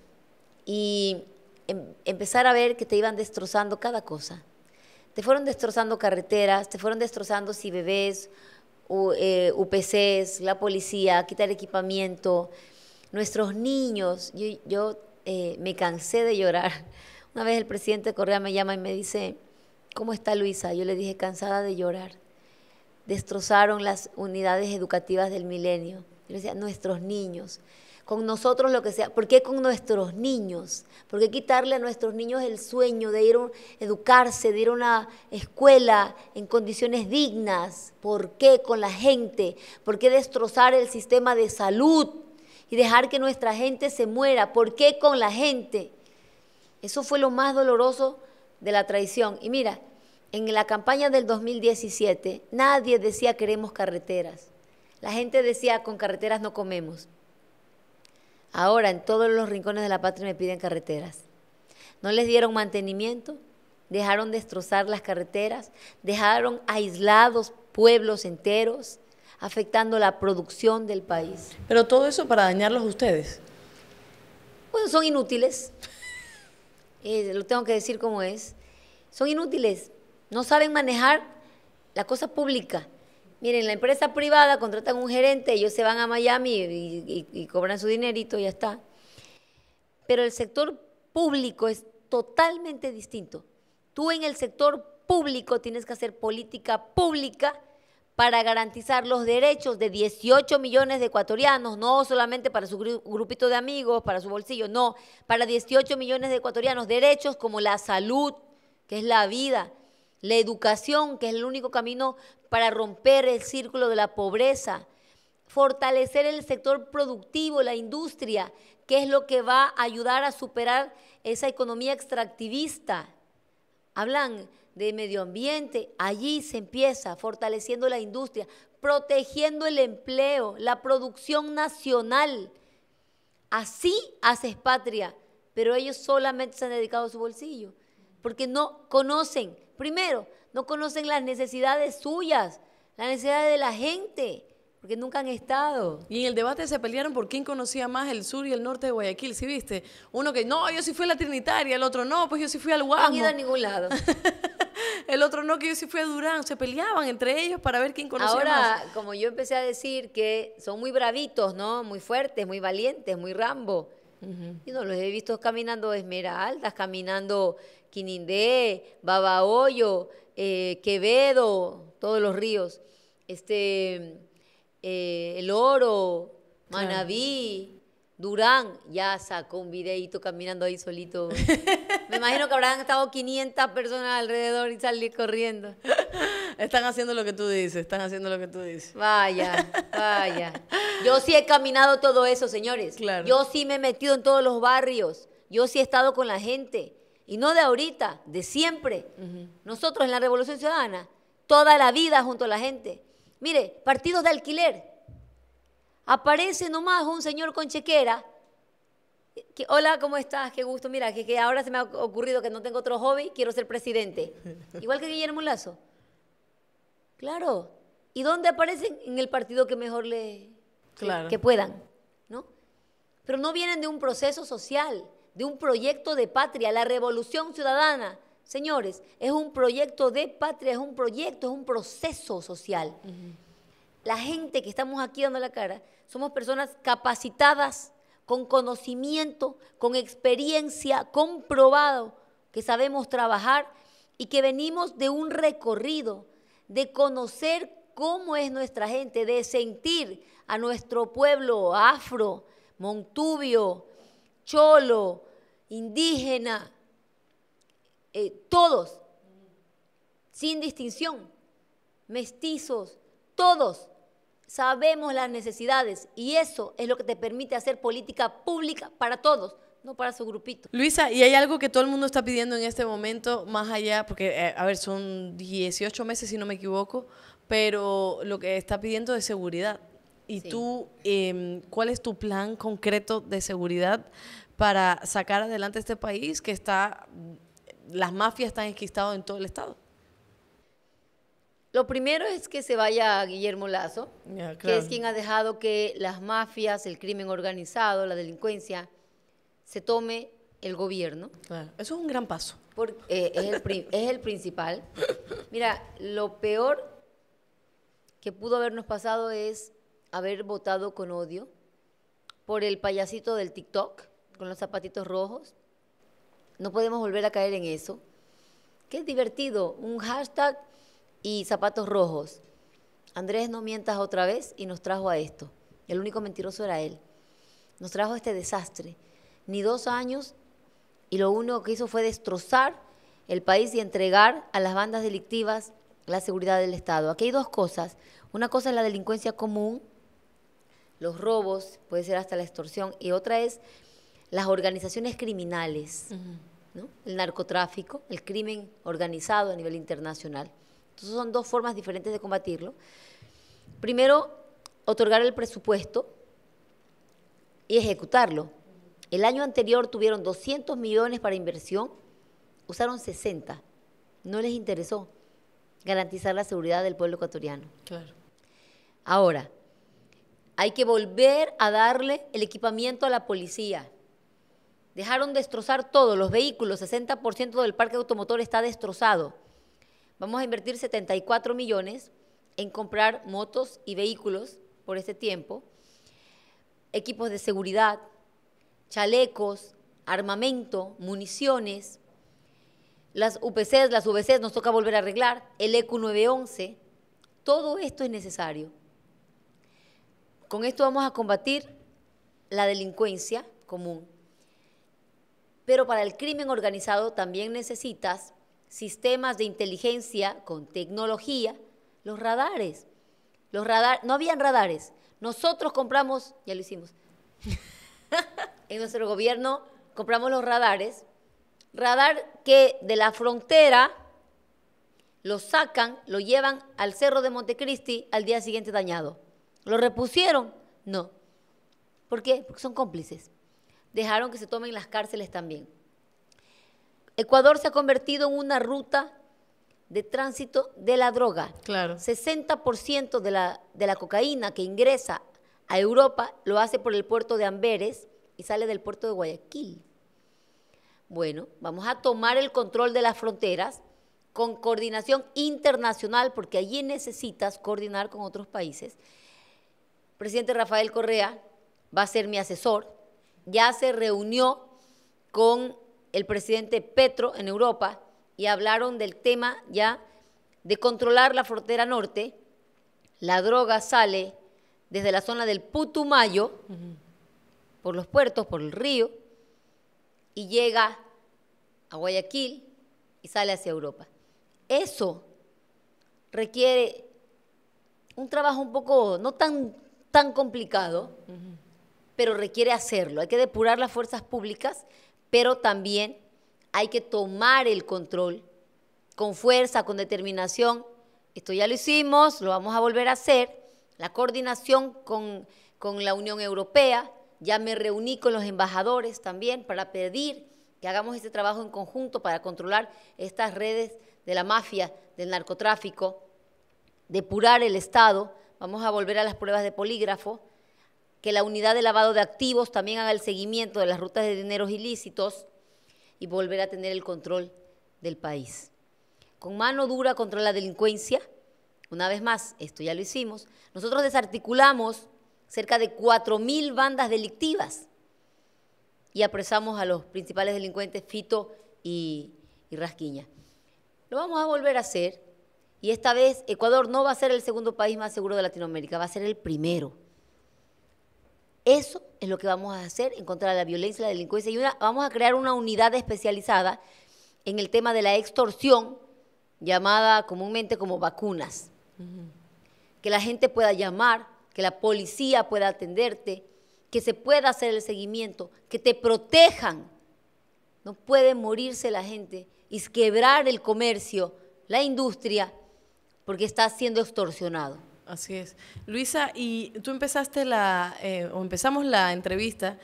Y em, empezar a ver que te iban destrozando cada cosa. Te fueron destrozando carreteras, te fueron destrozando si bebés, UPCs, eh, la policía, quitar equipamiento, nuestros niños. Yo, eh, me cansé de llorar. (laughs) Una vez el presidente Correa me llama y me dice, ¿Cómo está Luisa? Yo le dije, cansada de llorar. Destrozaron las unidades educativas del milenio. Yo le decía, nuestros niños. Con nosotros lo que sea. ¿Por qué con nuestros niños? ¿Por qué quitarle a nuestros niños el sueño de ir a educarse, de ir a una escuela en condiciones dignas? ¿Por qué con la gente? ¿Por qué destrozar el sistema de salud y dejar que nuestra gente se muera? ¿Por qué con la gente? Eso fue lo más doloroso de la traición. Y mira, en la campaña del 2017 nadie decía queremos carreteras. La gente decía con carreteras no comemos. Ahora en todos los rincones de la patria me piden carreteras. No les dieron mantenimiento, dejaron destrozar las carreteras, dejaron aislados pueblos enteros, afectando la producción del país. Pero todo eso para dañarlos ustedes. Bueno, son inútiles. (laughs) Eh, lo tengo que decir como es. Son inútiles no saben manejar la cosa pública. Miren, la empresa privada contratan un gerente, ellos se van a Miami y, y cobran su dinerito y ya está. Pero el sector público es totalmente distinto. Tú en el sector público tienes que hacer política pública para garantizar los derechos de 18 millones de ecuatorianos, no solamente para su grupito de amigos, para su bolsillo, no, para 18 millones de ecuatorianos, derechos como la salud, que es la vida, la educación, que es el único camino para romper el círculo de la pobreza. Fortalecer el sector productivo, la industria, que es lo que va a ayudar a superar esa economía extractivista. Hablan de medio ambiente, allí se empieza fortaleciendo la industria, protegiendo el empleo, la producción nacional. Así haces patria, pero ellos solamente se han dedicado a su bolsillo porque no conocen, primero, no conocen las necesidades suyas, las necesidades de la gente, porque nunca han estado. Y en el debate se pelearon por quién conocía más el sur y el norte de Guayaquil, ¿sí viste? Uno que, no, yo sí fui a la Trinitaria, el otro, no, pues yo sí fui al Guamo. No han ido a ningún lado. (laughs) el otro no, que yo sí fui a Durán. Se peleaban entre ellos para ver quién conocía Ahora, más. Ahora, como yo empecé a decir que son muy bravitos, ¿no? Muy fuertes, muy valientes, muy Rambo. Y no los he visto caminando Esmeraldas, caminando Quinindé, Babahoyo, eh, Quevedo, todos los ríos, este, eh, El Oro, Manabí, Durán, ya sacó un videito caminando ahí solito. (laughs) Me imagino que habrán estado 500 personas alrededor y salir corriendo. (laughs) Están haciendo lo que tú dices, están haciendo lo que tú dices. Vaya, (laughs) vaya. Yo sí he caminado todo eso, señores. Yo sí me he metido en todos los barrios. Yo sí he estado con la gente y no de ahorita, de siempre. Nosotros en la Revolución Ciudadana, toda la vida junto a la gente. Mire, partidos de alquiler. Aparece nomás un señor con chequera. Que, Hola, ¿cómo estás? Qué gusto. Mira, que, ahora se me ha ocurrido que no tengo otro hobby, quiero ser presidente. (laughs) Igual que Guillermo Lazo. Claro. ¿Y dónde aparecen? En el partido que mejor le... Claro. Que, puedan, ¿no? Pero no vienen de un proceso social de un proyecto de patria, la revolución ciudadana. Señores, es un proyecto de patria, es un proyecto, es un proceso social. La gente que estamos aquí dando la cara, somos personas capacitadas, con conocimiento, con experiencia, comprobado, que sabemos trabajar y que venimos de un recorrido, de conocer cómo es nuestra gente, de sentir a nuestro pueblo afro, montubio, cholo, indígena, eh, todos, sin distinción, mestizos, todos sabemos las necesidades y eso es lo que te permite hacer política pública para todos, no para su grupito. Luisa, y hay algo que todo el mundo está pidiendo en este momento, más allá, porque, eh, a ver, son 18 meses si no me equivoco, pero lo que está pidiendo es seguridad. ¿Y tú, em, cuál es tu plan concreto de seguridad para sacar adelante este país que está, las mafias están enquistadas en todo el Estado? Lo primero es que se vaya Guillermo Lazo, que es quien ha dejado que las mafias, el crimen organizado, la delincuencia, se tome el gobierno. Eso es un gran paso. Eh, es el principal. Mira, lo peor que pudo habernos pasado es haber votado con odio por el payasito del TikTok con los zapatitos rojos. No podemos volver a caer en eso. Qué divertido, un hashtag y zapatos rojos. Andrés, no mientas otra vez y nos trajo a esto. El único mentiroso era él. Nos trajo a este desastre. Ni dos años y lo único que hizo fue destrozar el país y entregar a las bandas delictivas la seguridad del Estado. Aquí hay dos cosas. Una cosa es la delincuencia común, los robos, puede ser hasta la extorsión, y otra es las organizaciones criminales, el narcotráfico, el crimen organizado a nivel internacional. Entonces son dos formas diferentes de combatirlo. Primero, otorgar el presupuesto y ejecutarlo. El año anterior tuvieron 200 millones para inversión, usaron 60. No les interesó garantizar la seguridad del pueblo ecuatoriano. Claro. Ahora, hay que volver a darle el equipamiento a la policía. Dejaron destrozar todos los vehículos, 60% del parque automotor está destrozado. Vamos a invertir 74 millones en comprar motos y vehículos por este tiempo, equipos de seguridad, chalecos, armamento, municiones, las UPCs, las UVCs nos toca volver a arreglar, el ECU 911, todo esto es necesario. Con esto vamos a combatir la delincuencia común, pero para el crimen organizado también necesitas sistemas de inteligencia con tecnología, los radares. Los radar, no habían radares. Nosotros compramos, ya lo hicimos. (laughs) en nuestro gobierno compramos los radares. Radar que de la frontera lo sacan, lo llevan al cerro de Montecristi al día siguiente dañado. ¿Lo repusieron? No. ¿Por qué? Porque son cómplices dejaron que se tomen las cárceles también. Ecuador se ha convertido en una ruta de tránsito de la droga. Claro. 60% de la, de la cocaína que ingresa a Europa lo hace por el puerto de Amberes y sale del puerto de Guayaquil. Bueno, vamos a tomar el control de las fronteras con coordinación internacional, porque allí necesitas coordinar con otros países. presidente Rafael Correa va a ser mi asesor ya se reunió con el presidente Petro en Europa y hablaron del tema ya de controlar la frontera norte. La droga sale desde la zona del Putumayo, por los puertos, por el río, y llega a Guayaquil y sale hacia Europa. Eso requiere un trabajo un poco, no tan, tan complicado, pero requiere hacerlo. Hay que depurar las fuerzas públicas, pero también hay que tomar el control con fuerza, con determinación. Esto ya lo hicimos, lo vamos a volver a hacer. La coordinación con, la Unión Europea, ya me reuní con los embajadores también para pedir que hagamos este trabajo en conjunto para controlar estas redes de la mafia, del narcotráfico, depurar el Estado. Vamos a volver a las pruebas de polígrafo que la unidad de lavado de activos también haga el seguimiento de las rutas de dineros ilícitos y volver a tener el control del país. Con mano dura contra la delincuencia, una vez más, esto ya lo hicimos, nosotros desarticulamos cerca de 4.000 bandas delictivas y apresamos a los principales delincuentes Fito y, Rasquiña. Lo vamos a volver a hacer y esta vez Ecuador no va a ser el segundo país más seguro de Latinoamérica, va a ser el primero. Eso es lo que vamos a hacer en contra de la violencia y la delincuencia. Y vamos a crear una unidad especializada en el tema de la extorsión, llamada comúnmente como vacunas. Que la gente pueda llamar, que la policía pueda atenderte, que se pueda hacer el seguimiento, que te protejan. No puede morirse la gente y quebrar el comercio, la industria, porque está siendo extorsionado. Así es. Luisa, y tú empezaste la, eh, o empezamos la entrevista,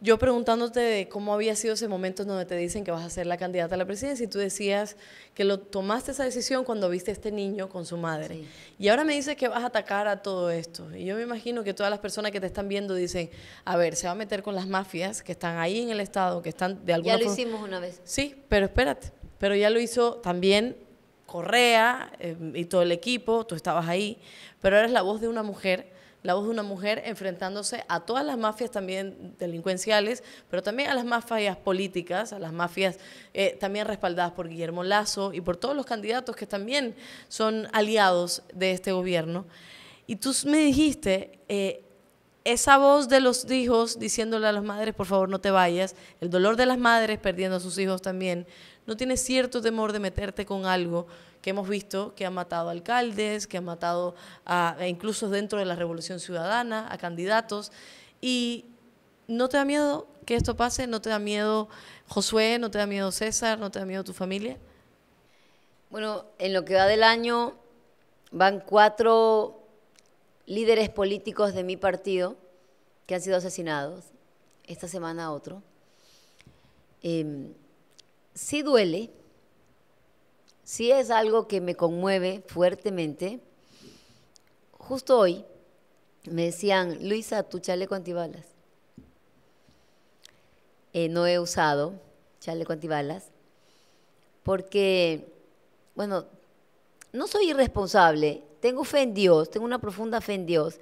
yo preguntándote cómo había sido ese momento donde te dicen que vas a ser la candidata a la presidencia y tú decías que lo tomaste esa decisión cuando viste a este niño con su madre. Y ahora me dices que vas a atacar a todo esto. Y yo me imagino que todas las personas que te están viendo dicen, a ver, se va a meter con las mafias que están ahí en el Estado, que están de alguna Ya lo hicimos una vez. Sí, pero espérate. Pero ya lo hizo también Correa em, y todo el equipo, tú estabas ahí, pero eres la voz de una mujer, la voz de una mujer enfrentándose a todas las mafias también delincuenciales, pero también a las mafias políticas, a las mafias eh, también respaldadas por Guillermo Lazo y por todos los candidatos que también son aliados de este gobierno. Y tú me dijiste, eh, esa voz de los hijos diciéndole a las madres, por favor no te vayas, el dolor de las madres perdiendo a sus hijos también, no tienes cierto temor de meterte con algo que hemos visto que han matado alcaldes, que han matado a, e incluso dentro de la Revolución Ciudadana, a candidatos. Y no te da miedo que esto pase, no te da miedo Josué, no te da miedo César, no te da miedo tu familia. Bueno, en lo que va del año van cuatro líderes políticos de mi partido que han sido asesinados. Esta semana otro. Em, si duele, si es algo que me conmueve fuertemente. Justo hoy me decían, Luisa, tu chaleco antibalas. Eh, no he usado chaleco antibalas porque, bueno, no soy irresponsable, tengo fe en Dios, tengo una profunda fe en Dios,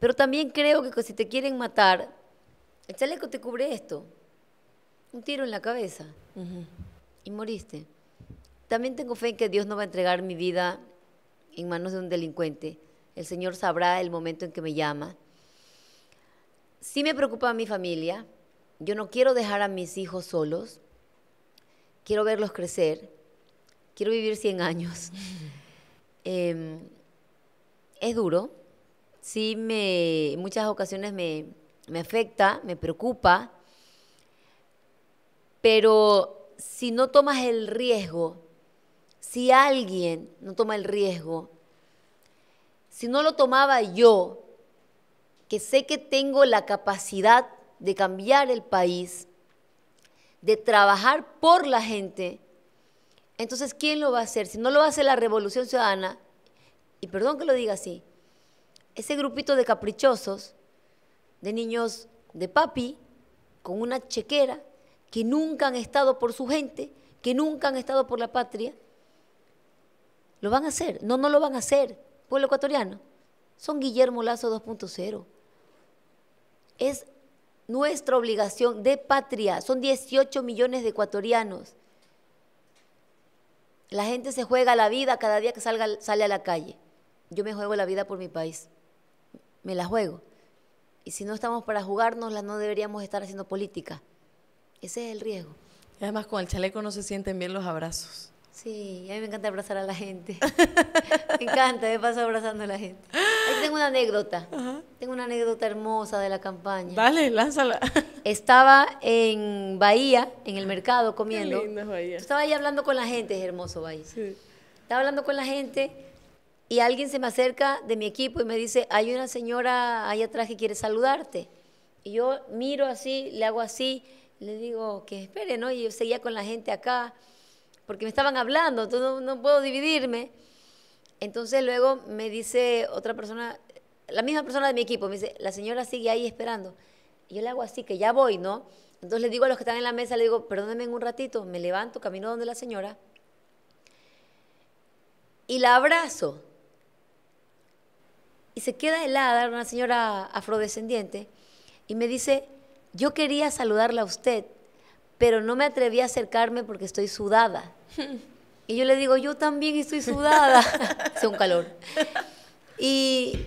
pero también creo que si te quieren matar, el chaleco te cubre esto, un tiro en la cabeza y moriste. También tengo fe en que Dios no va a entregar mi vida en manos de un delincuente. El Señor sabrá el momento en que me llama. Sí me preocupa mi familia. Yo no quiero dejar a mis hijos solos. Quiero verlos crecer. Quiero vivir 100 años. (laughs) Em, es duro. Sí me, en muchas ocasiones me, me afecta, me preocupa pero si no tomas el riesgo, si alguien no toma el riesgo, si no lo tomaba yo, que sé que tengo la capacidad de cambiar el país, de trabajar por la gente, entonces ¿quién lo va a hacer? Si no lo hacer la Revolución Ciudadana, y perdón que lo diga así, ese grupito de caprichosos, de niños de papi, con una chequera, que nunca han estado por su gente, que nunca han estado por la patria, lo van a hacer. No, no lo van a hacer, pueblo ecuatoriano. Son Guillermo Lazo 2.0. Es nuestra obligación de patria. Son 18 millones de ecuatorianos. La gente se juega la vida cada día que salga, sale a la calle. Yo me juego la vida por mi país. Me la juego. Y si no estamos para jugárnosla, no deberíamos estar haciendo política. Ese es el riesgo. además con el chaleco no se sienten bien los abrazos. Sí, a mí me encanta abrazar a la gente. (laughs) me encanta, me paso abrazando a la gente. Ahí tengo una anécdota. Tengo una anécdota hermosa de la campaña. Dale, lánzala. (laughs) Estaba en Bahía, en el mercado comiendo. Qué lindo, Bahía. Estaba ahí hablando con la gente, es hermoso Bahía. Sí. Estaba hablando con la gente y alguien se me acerca de mi equipo y me dice, hay una señora ahí atrás que quiere saludarte. Y yo miro así, le hago así le digo que espere, ¿no? Y yo seguía con la gente acá, porque me estaban hablando, entonces no, puedo dividirme. Entonces luego me dice otra persona, la misma persona de mi equipo, me dice, la señora sigue ahí esperando. Y yo le hago así, que ya voy, ¿no? Entonces le digo a los que están en la mesa, le digo, perdónenme un ratito, me levanto, camino donde la señora y la abrazo. Y se queda helada, una señora afrodescendiente, y me dice, yo quería saludarla a usted, pero no me atreví a acercarme porque estoy sudada. (laughs) Y yo le digo, yo también estoy sudada. (laughs) Hace un calor. Y,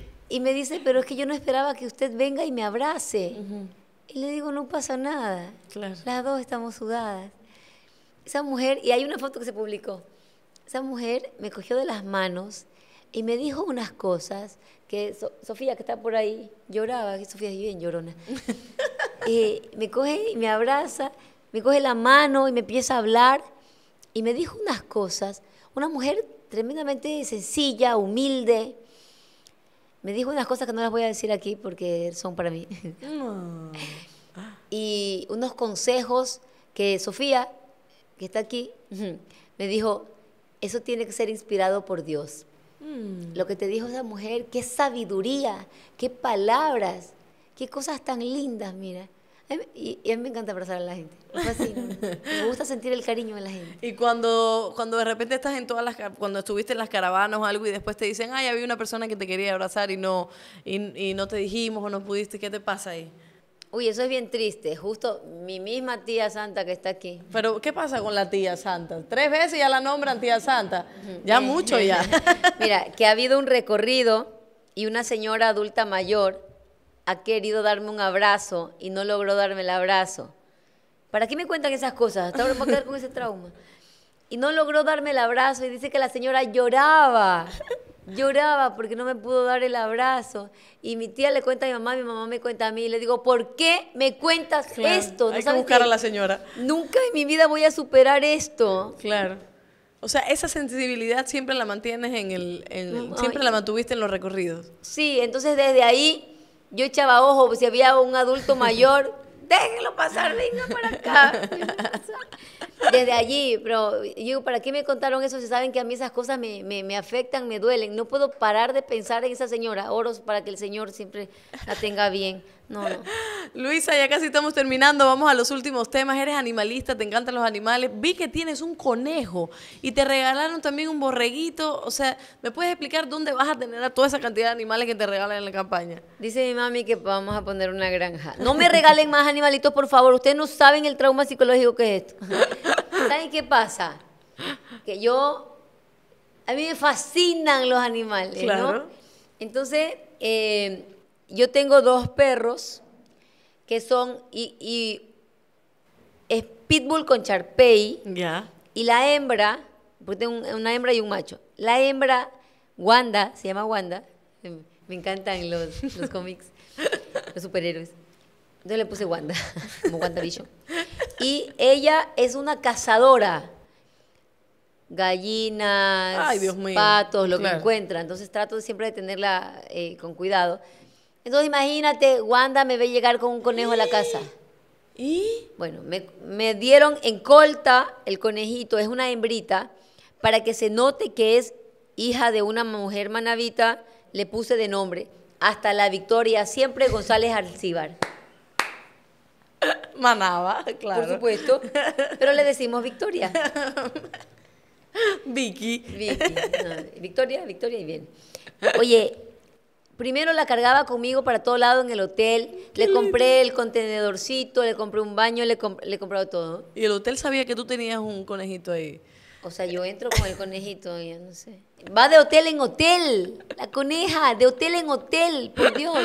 me dice, pero es que yo no esperaba que usted venga y me abrace. Y le digo, no pasa nada. Claro. Las dos estamos sudadas. Esa mujer, y hay una foto que se publicó, esa mujer me cogió de las manos y me dijo unas cosas que Sofía, que está por ahí, lloraba, que Sofía es bien llorona. (laughs) Y me coge y me abraza, me coge la mano y me empieza a hablar. Y me dijo unas cosas, una mujer tremendamente sencilla, humilde. Me dijo unas cosas que no las voy a decir aquí porque son para mí. (laughs) y unos consejos que Sofía, que está aquí, (laughs) me dijo, eso tiene que ser inspirado por Dios. Lo que te dijo esa mujer, qué sabiduría, qué palabras, qué cosas tan lindas, mira. Y, a mí me encanta abrazar a la gente. (laughs) Me, gusta sentir el cariño de la gente. Y cuando, cuando de repente estás en todas las cuando estuviste en las caravanas o algo y después te dicen, ay, había una persona que te quería abrazar y no, y no te dijimos o no pudiste, ¿qué te pasa ahí? Uy, eso es bien triste. Justo mi misma tía santa que está aquí. Pero, ¿qué pasa con la tía santa? Tres veces ya la nombran tía santa. Ya mucho ya. (laughs) Mira, que ha habido un recorrido y una señora adulta mayor ha querido darme un abrazo y no logró darme el abrazo. ¿Para qué me cuentan esas cosas? Hasta ahora quedar con ese trauma. Y no logró darme el abrazo y dice que la señora lloraba. Lloraba porque no me pudo dar el abrazo. Y mi tía le cuenta a mi mamá, mi mamá me cuenta a mí. Y le digo, ¿por qué me cuentas esto? hay que buscar a la señora. Nunca en mi vida voy a superar esto. Claro. O sea, esa sensibilidad siempre la mantienes en el. En el mm, siempre la mantuviste en los recorridos. Sí, entonces desde ahí yo echaba ojo, pues, si había un adulto (laughs) mayor déjenlo pasar, venga para acá. (laughs) Desde allí, pero yo ¿para qué me contaron eso si saben que a mí esas cosas me, me, me, afectan, me duelen? No puedo parar de pensar en esa señora. Oros para que el Señor siempre la tenga bien. No, (laughs) Luisa, ya casi estamos terminando. Vamos a los últimos temas. Eres animalista, te encantan los animales. Vi que tienes un conejo y te regalaron también un borreguito. O sea, ¿me puedes explicar dónde vas a tener a toda esa cantidad de animales que te regalan en la campaña? Dice mi mami que vamos a poner una granja. No me regalen más animalitos, por favor. Ustedes no saben el trauma psicológico que es esto. (laughs) ¿Saben qué pasa? Que yo. A mí me fascinan los animales, ¿no? Entonces. Eh, yo tengo dos perros que son y, y es pitbull con charpey. ya Y la hembra, porque tengo una hembra y un macho. La hembra, Wanda, se llama Wanda. Me encantan los, los cómics, (laughs) los superhéroes. Entonces le puse Wanda, (laughs) como WandaVision. Y ella es una cazadora. Gallinas, patos, lo que encuentra. Entonces trato siempre de tenerla eh, con cuidado. Entonces imagínate, Wanda me ve llegar con un conejo a la casa. ¿Y? Bueno, me, dieron en colta el conejito, es una hembrita, para que se note que es hija de una mujer manavita, le puse de nombre, hasta la victoria, siempre González Alcibar. (laughs) Manaba, claro. Por supuesto, pero le decimos Victoria. (laughs) Vicky. victoria, Victoria y bien. Oye, Primero la cargaba conmigo para todo lado en el hotel. Le compré el contenedorcito, le compré un baño, le, compré todo. ¿Y el hotel sabía que tú tenías un conejito ahí? O sea, yo entro con el conejito, (laughs) ya no sé. Va de hotel en hotel, la coneja, de hotel en hotel, por Dios.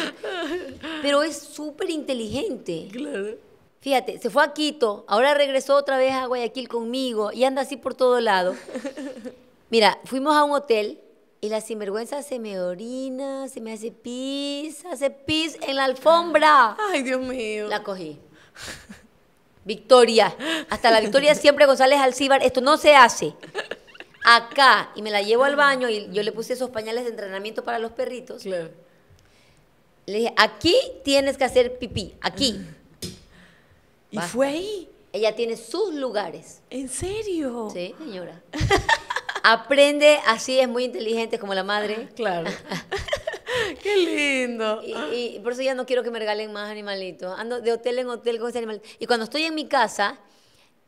Pero es súper inteligente. Claro. Fíjate, se fue a Quito, ahora regresó otra vez a Guayaquil conmigo y anda así por todo lado. (laughs) Mira, fuimos a un hotel y la sinvergüenza se me orina, se me hace pis, hace pis en la alfombra. Ay, Dios mío. La cogí. Victoria. Hasta la Victoria siempre González Alcíbar. Esto no se hace. Acá. Y me la llevo al baño y yo le puse esos pañales de entrenamiento para los perritos. Claro. Le dije, aquí tienes que hacer pipí. Aquí. Y fue ahí. Ella tiene sus lugares. ¿En serio? Sí, señora. (laughs) Aprende así, es muy inteligente como la madre. Ah, claro. (laughs) Qué lindo. Y, por eso ya no quiero que me regalen más animalitos. Ando de hotel en hotel con ese animal. Y cuando estoy en mi casa,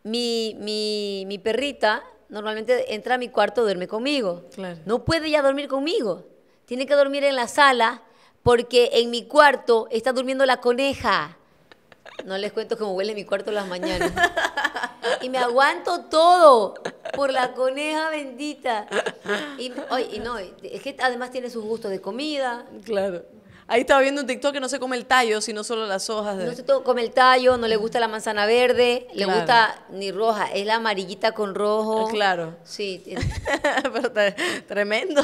mi, perrita normalmente entra a mi cuarto, duerme conmigo. No puede ya dormir conmigo. Tiene que dormir en la sala porque en mi cuarto está durmiendo la coneja. No les cuento cómo huele mi cuarto las mañanas. Y me aguanto todo por la coneja bendita. Y, no, es que además tiene sus gustos de comida. Claro. Ahí estaba viendo un TikTok que no se come el tallo, sino solo las hojas. De... No se come el tallo, no le gusta la manzana verde, le gusta ni roja, es la amarillita con rojo. Eh, claro. Sí. Eh. (laughs) pero tremendo.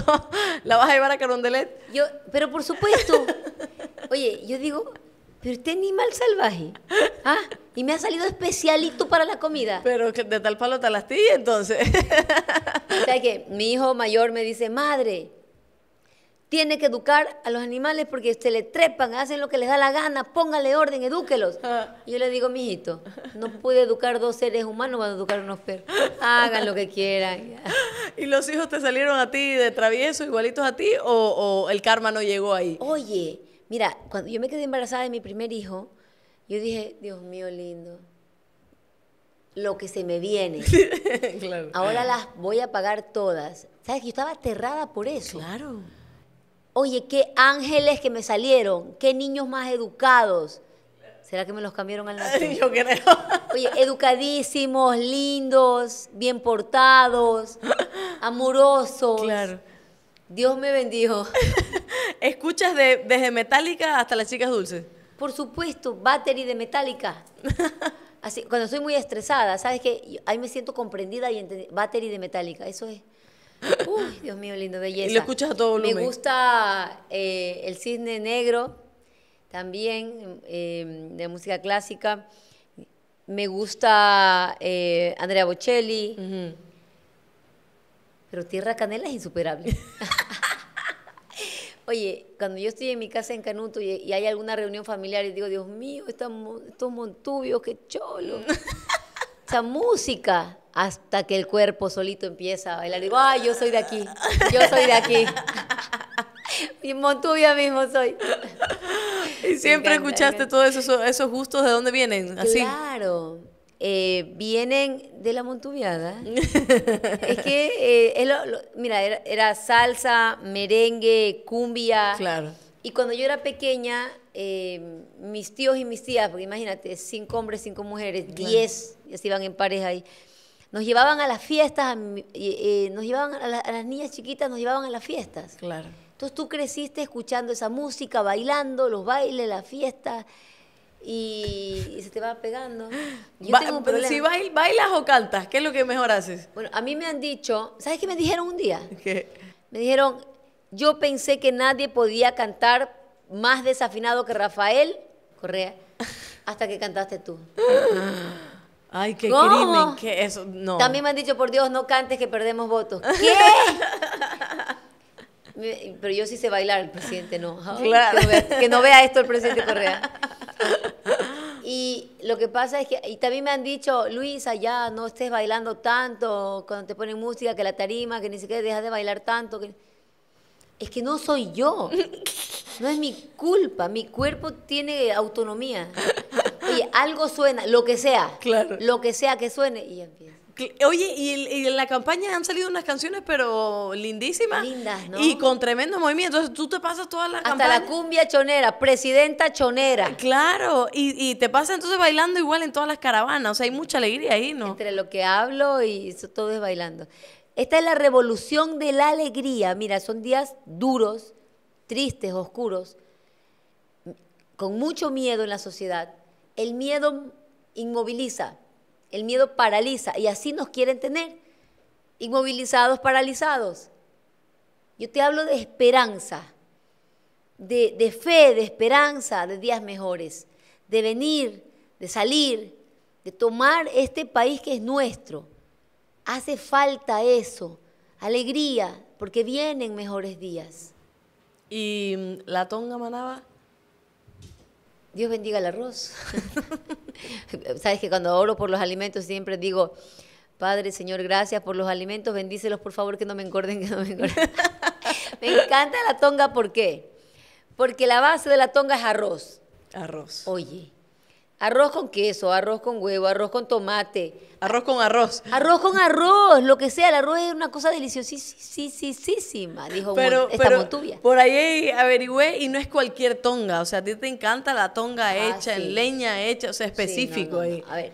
¿La vas a llevar a Carondelet? Yo, pero por supuesto. Oye, yo digo, pero este animal salvaje. ¿Ah? Y me ha salido especialito para la comida. Pero de tal palo tal astilla, entonces. (laughs) que mi hijo mayor me dice, madre, tiene que educar a los animales porque se le trepan, hacen lo que les da la gana, póngale orden, edúquelos. Ah. Y yo le digo, mijito, no puede educar dos seres humanos, van a educar unos perros. Hagan lo que quieran. (laughs) ¿Y los hijos te salieron a ti de travieso, igualitos a ti, o el karma no llegó ahí? Oye, Mira, cuando yo me quedé embarazada de mi primer hijo, yo dije, Dios mío lindo, lo que se me viene. (laughs) Ahora las voy a pagar todas. ¿Sabes? Yo estaba aterrada por eso. Claro. Oye, qué ángeles que me salieron, qué niños más educados. ¿Será que me los cambiaron al (laughs) nacer? Yo creo. Oye, educadísimos, lindos, bien portados, (laughs) amorosos. Claro. Dios me bendijo. ¿Escuchas de, desde Metallica hasta las chicas dulces? Por supuesto, battery de Metallica. (laughs) Así, cuando estoy muy estresada, ¿sabes qué? Ahí me siento comprendida y entendida. Battery de Metallica, eso es. Uy, Dios mío, lindo, belleza. Y lo escuchas a todo volumen. Me gusta eh, El Cisne Negro, también, em, de música clásica. Me gusta eh, Andrea Bocelli. Pero Tierra Canela es insuperable. (laughs) Oye, cuando yo estoy en mi casa en Canuto y, hay alguna reunión familiar y digo, Dios mío, estos, montubios, qué cholo. Mm. (laughs) Esa música, hasta que el cuerpo solito empieza a bailar. Y digo, ay, yo soy de aquí, yo soy de aquí. Mi (laughs) montubia mismo soy. Y siempre escuchaste todos esos, esos gustos, ¿de dónde vienen? Así. Claro. Eh, vienen de la montubiada. (laughs) es que, eh, mira, era, salsa, merengue, cumbia. Claro. Y cuando yo era pequeña, em, mis tíos y mis tías, porque imagínate, cinco hombres, cinco mujeres, diez, ya se iban en pareja ahí. Nos llevaban a las fiestas, a, eh, nos llevaban a, las niñas chiquitas, nos llevaban a las fiestas. Claro. Entonces tú creciste escuchando esa música, bailando, los bailes, las fiestas y, se te va pegando. Yo tengo Si bailas o cantas, ¿qué es lo que mejor haces? Bueno, a mí me han dicho, ¿sabes qué me dijeron un día? ¿Qué? Me dijeron, yo pensé que nadie podía cantar más desafinado que Rafael Correa hasta que cantaste tú. (gasps) Ay, qué crimen, que eso, no. También me han dicho, por Dios, no cantes que perdemos votos. (laughs) ¿Qué? Pero yo sí sé bailar, el presidente no. claro. que no vea esto el presidente Correa. (laughs) (laughs) Y lo que pasa es que, y también me han dicho, Luisa, ya no estés bailando tanto cuando te ponen música, que la tarima, que ni siquiera dejas de bailar tanto. Que... Es que no soy yo. No es mi culpa. Mi cuerpo tiene autonomía. y algo suena, lo que sea. Claro. Lo que sea que suene. Y empieza. Oye, y, en la campaña han salido unas canciones, pero lindísimas. Lindas, ¿no? Y con tremendo movimiento. Entonces tú te pasas toda la Hasta Hasta la cumbia chonera, presidenta chonera. Eh, claro, y, te pasas entonces bailando igual en todas las caravanas. O sea, hay mucha alegría ahí, ¿no? Entre lo que hablo y todo es bailando. Esta es la revolución de la alegría. Mira, son días duros, tristes, oscuros, con mucho miedo en la sociedad. El miedo inmoviliza el miedo paraliza y así nos quieren tener, inmovilizados, paralizados. Yo te hablo de esperanza, de, fe, de esperanza, de días mejores, de venir, de salir, de tomar este país que es nuestro. Hace falta eso, alegría, porque vienen mejores días. ¿Y mm, la tonga manaba? Dios bendiga el arroz. (laughs) Sabes que cuando oro por los alimentos siempre digo, Padre, Señor, gracias por los alimentos, bendícelos por favor, que no me engorden, que no me engorden. (laughs) me encanta la tonga, ¿por qué? Porque la base de la tonga es arroz. Arroz. Oye, Arroz con queso, arroz con huevo, arroz con tomate. Arroz con arroz. Arroz con arroz, lo que sea. El arroz es una cosa deliciosísima, dijo pero, pero Por ahí averigüé y no es cualquier tonga. O sea, a ti te encanta la tonga ah, hecha, en leña hecha, o sea, específico ahí. A ver.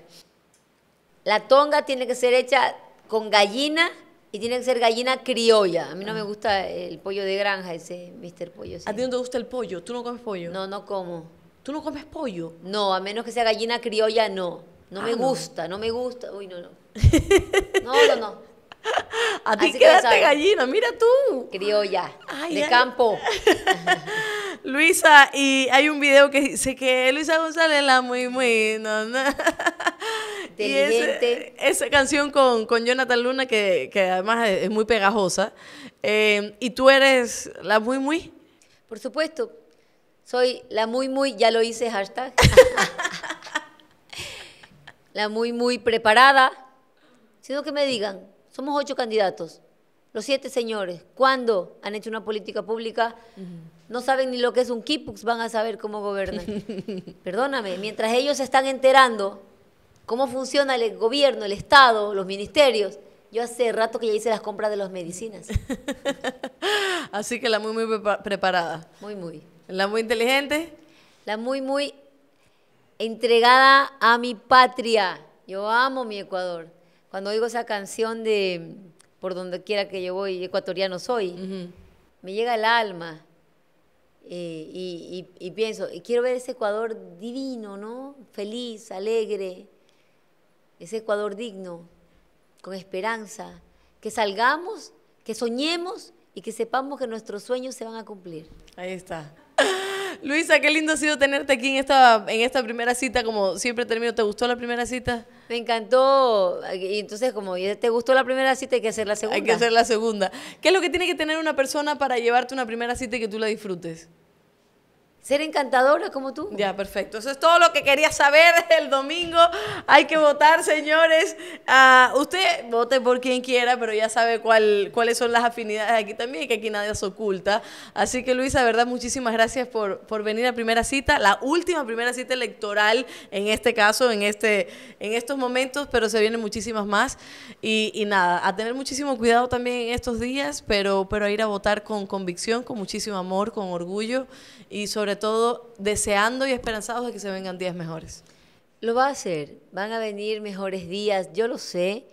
La tonga tiene que ser hecha con gallina y tiene que ser gallina criolla. A mí no me ah. gusta el pollo de granja, ese Mr. Pollo. ¿A ti no te gusta el pollo? ¿Tú no comes pollo? No, no como. ¿Tú no comes pollo? No, a menos que sea gallina criolla, no. No ah, me gusta, no me gusta. Uy, no, no. (laughs) No, no, no. A ti gallina, mira tú. Criolla, de campo. (laughs) Luisa, y hay un video que dice que Luisa González la muy, muy. No, (laughs) esa canción con, Jonathan Luna, que, además es, muy pegajosa. Eh, y tú eres la muy, muy. Por supuesto, soy la muy, muy, ya lo hice, hashtag. (laughs) la muy, muy preparada. Sino que me digan, somos ocho candidatos, los siete señores, ¿cuándo han hecho una política pública? No saben ni lo que es un kipux, van a saber cómo gobernan. (laughs) Perdóname, mientras ellos se están enterando cómo funciona el gobierno, el Estado, los ministerios, yo hace rato que ya hice las compras de las medicinas. (laughs) Así que la muy, muy preparada. Muy, muy. La muy inteligente. La muy, muy entregada a mi patria. Yo amo mi Ecuador. Cuando oigo esa canción de Por donde quiera que yo voy, ecuatoriano soy, me llega el alma. Eh, y, y, pienso, y quiero ver ese Ecuador divino, ¿no? Feliz, alegre, ese Ecuador digno, con esperanza, que salgamos, que soñemos y que sepamos que nuestros sueños se van a cumplir. Ahí está. Luisa, qué lindo ha sido tenerte aquí en esta, en esta primera cita. Como siempre termino, ¿te gustó la primera cita? Me encantó. Y entonces, como te gustó la primera cita, hay que hacer la segunda. Hay que hacer la segunda. ¿Qué es lo que tiene que tener una persona para llevarte una primera cita y que tú la disfrutes? ser encantadora como tú. Ya, perfecto. Eso es todo lo que quería saber (laughs) el domingo. Hay que votar, señores. Ah, usted vote por quien quiera, pero ya sabe cuáles son las afinidades aquí también, y que aquí nadie se oculta. Así que, Luisa, verdad, muchísimas gracias por, por venir a primera cita, la última primera cita electoral en este caso, en, este, en estos momentos, pero se vienen muchísimas más. Y, nada, a tener muchísimo cuidado también en estos días, pero, pero a ir a votar con convicción, con muchísimo amor, con orgullo y sobre todo deseando y esperanzados de que se vengan días mejores. Lo va a hacer, van a venir mejores días, yo lo sé,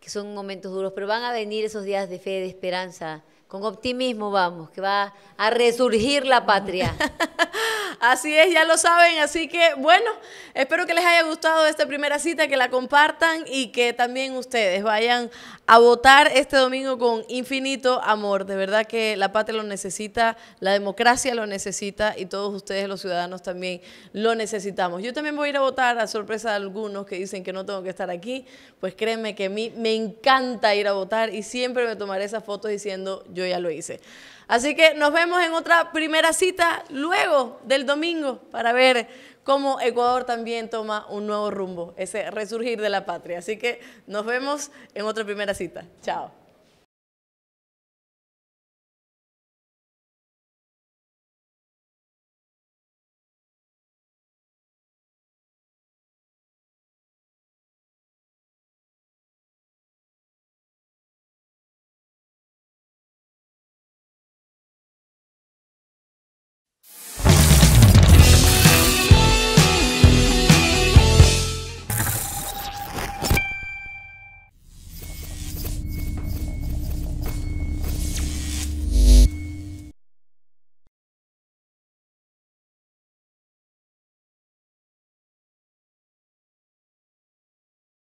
que son momentos duros, pero van a venir esos días de fe, de esperanza, con optimismo vamos, que va a resurgir la patria. (laughs) así es, ya lo saben, así que bueno, espero que les haya gustado esta primera cita, que la compartan y que también ustedes vayan a votar este domingo con infinito amor. De verdad que la patria lo necesita, la democracia lo necesita y todos ustedes los ciudadanos también lo necesitamos. Yo también voy a ir a votar, a sorpresa de algunos que dicen que no tengo que estar aquí, pues créeme que a mí me encanta ir a votar y siempre me tomaré esas fotos diciendo yo ya lo hice. Así que nos vemos en otra primera cita luego del domingo para ver cómo Ecuador también toma un nuevo rumbo, ese resurgir de la patria. Así que nos vemos en otra primera cita. Chao.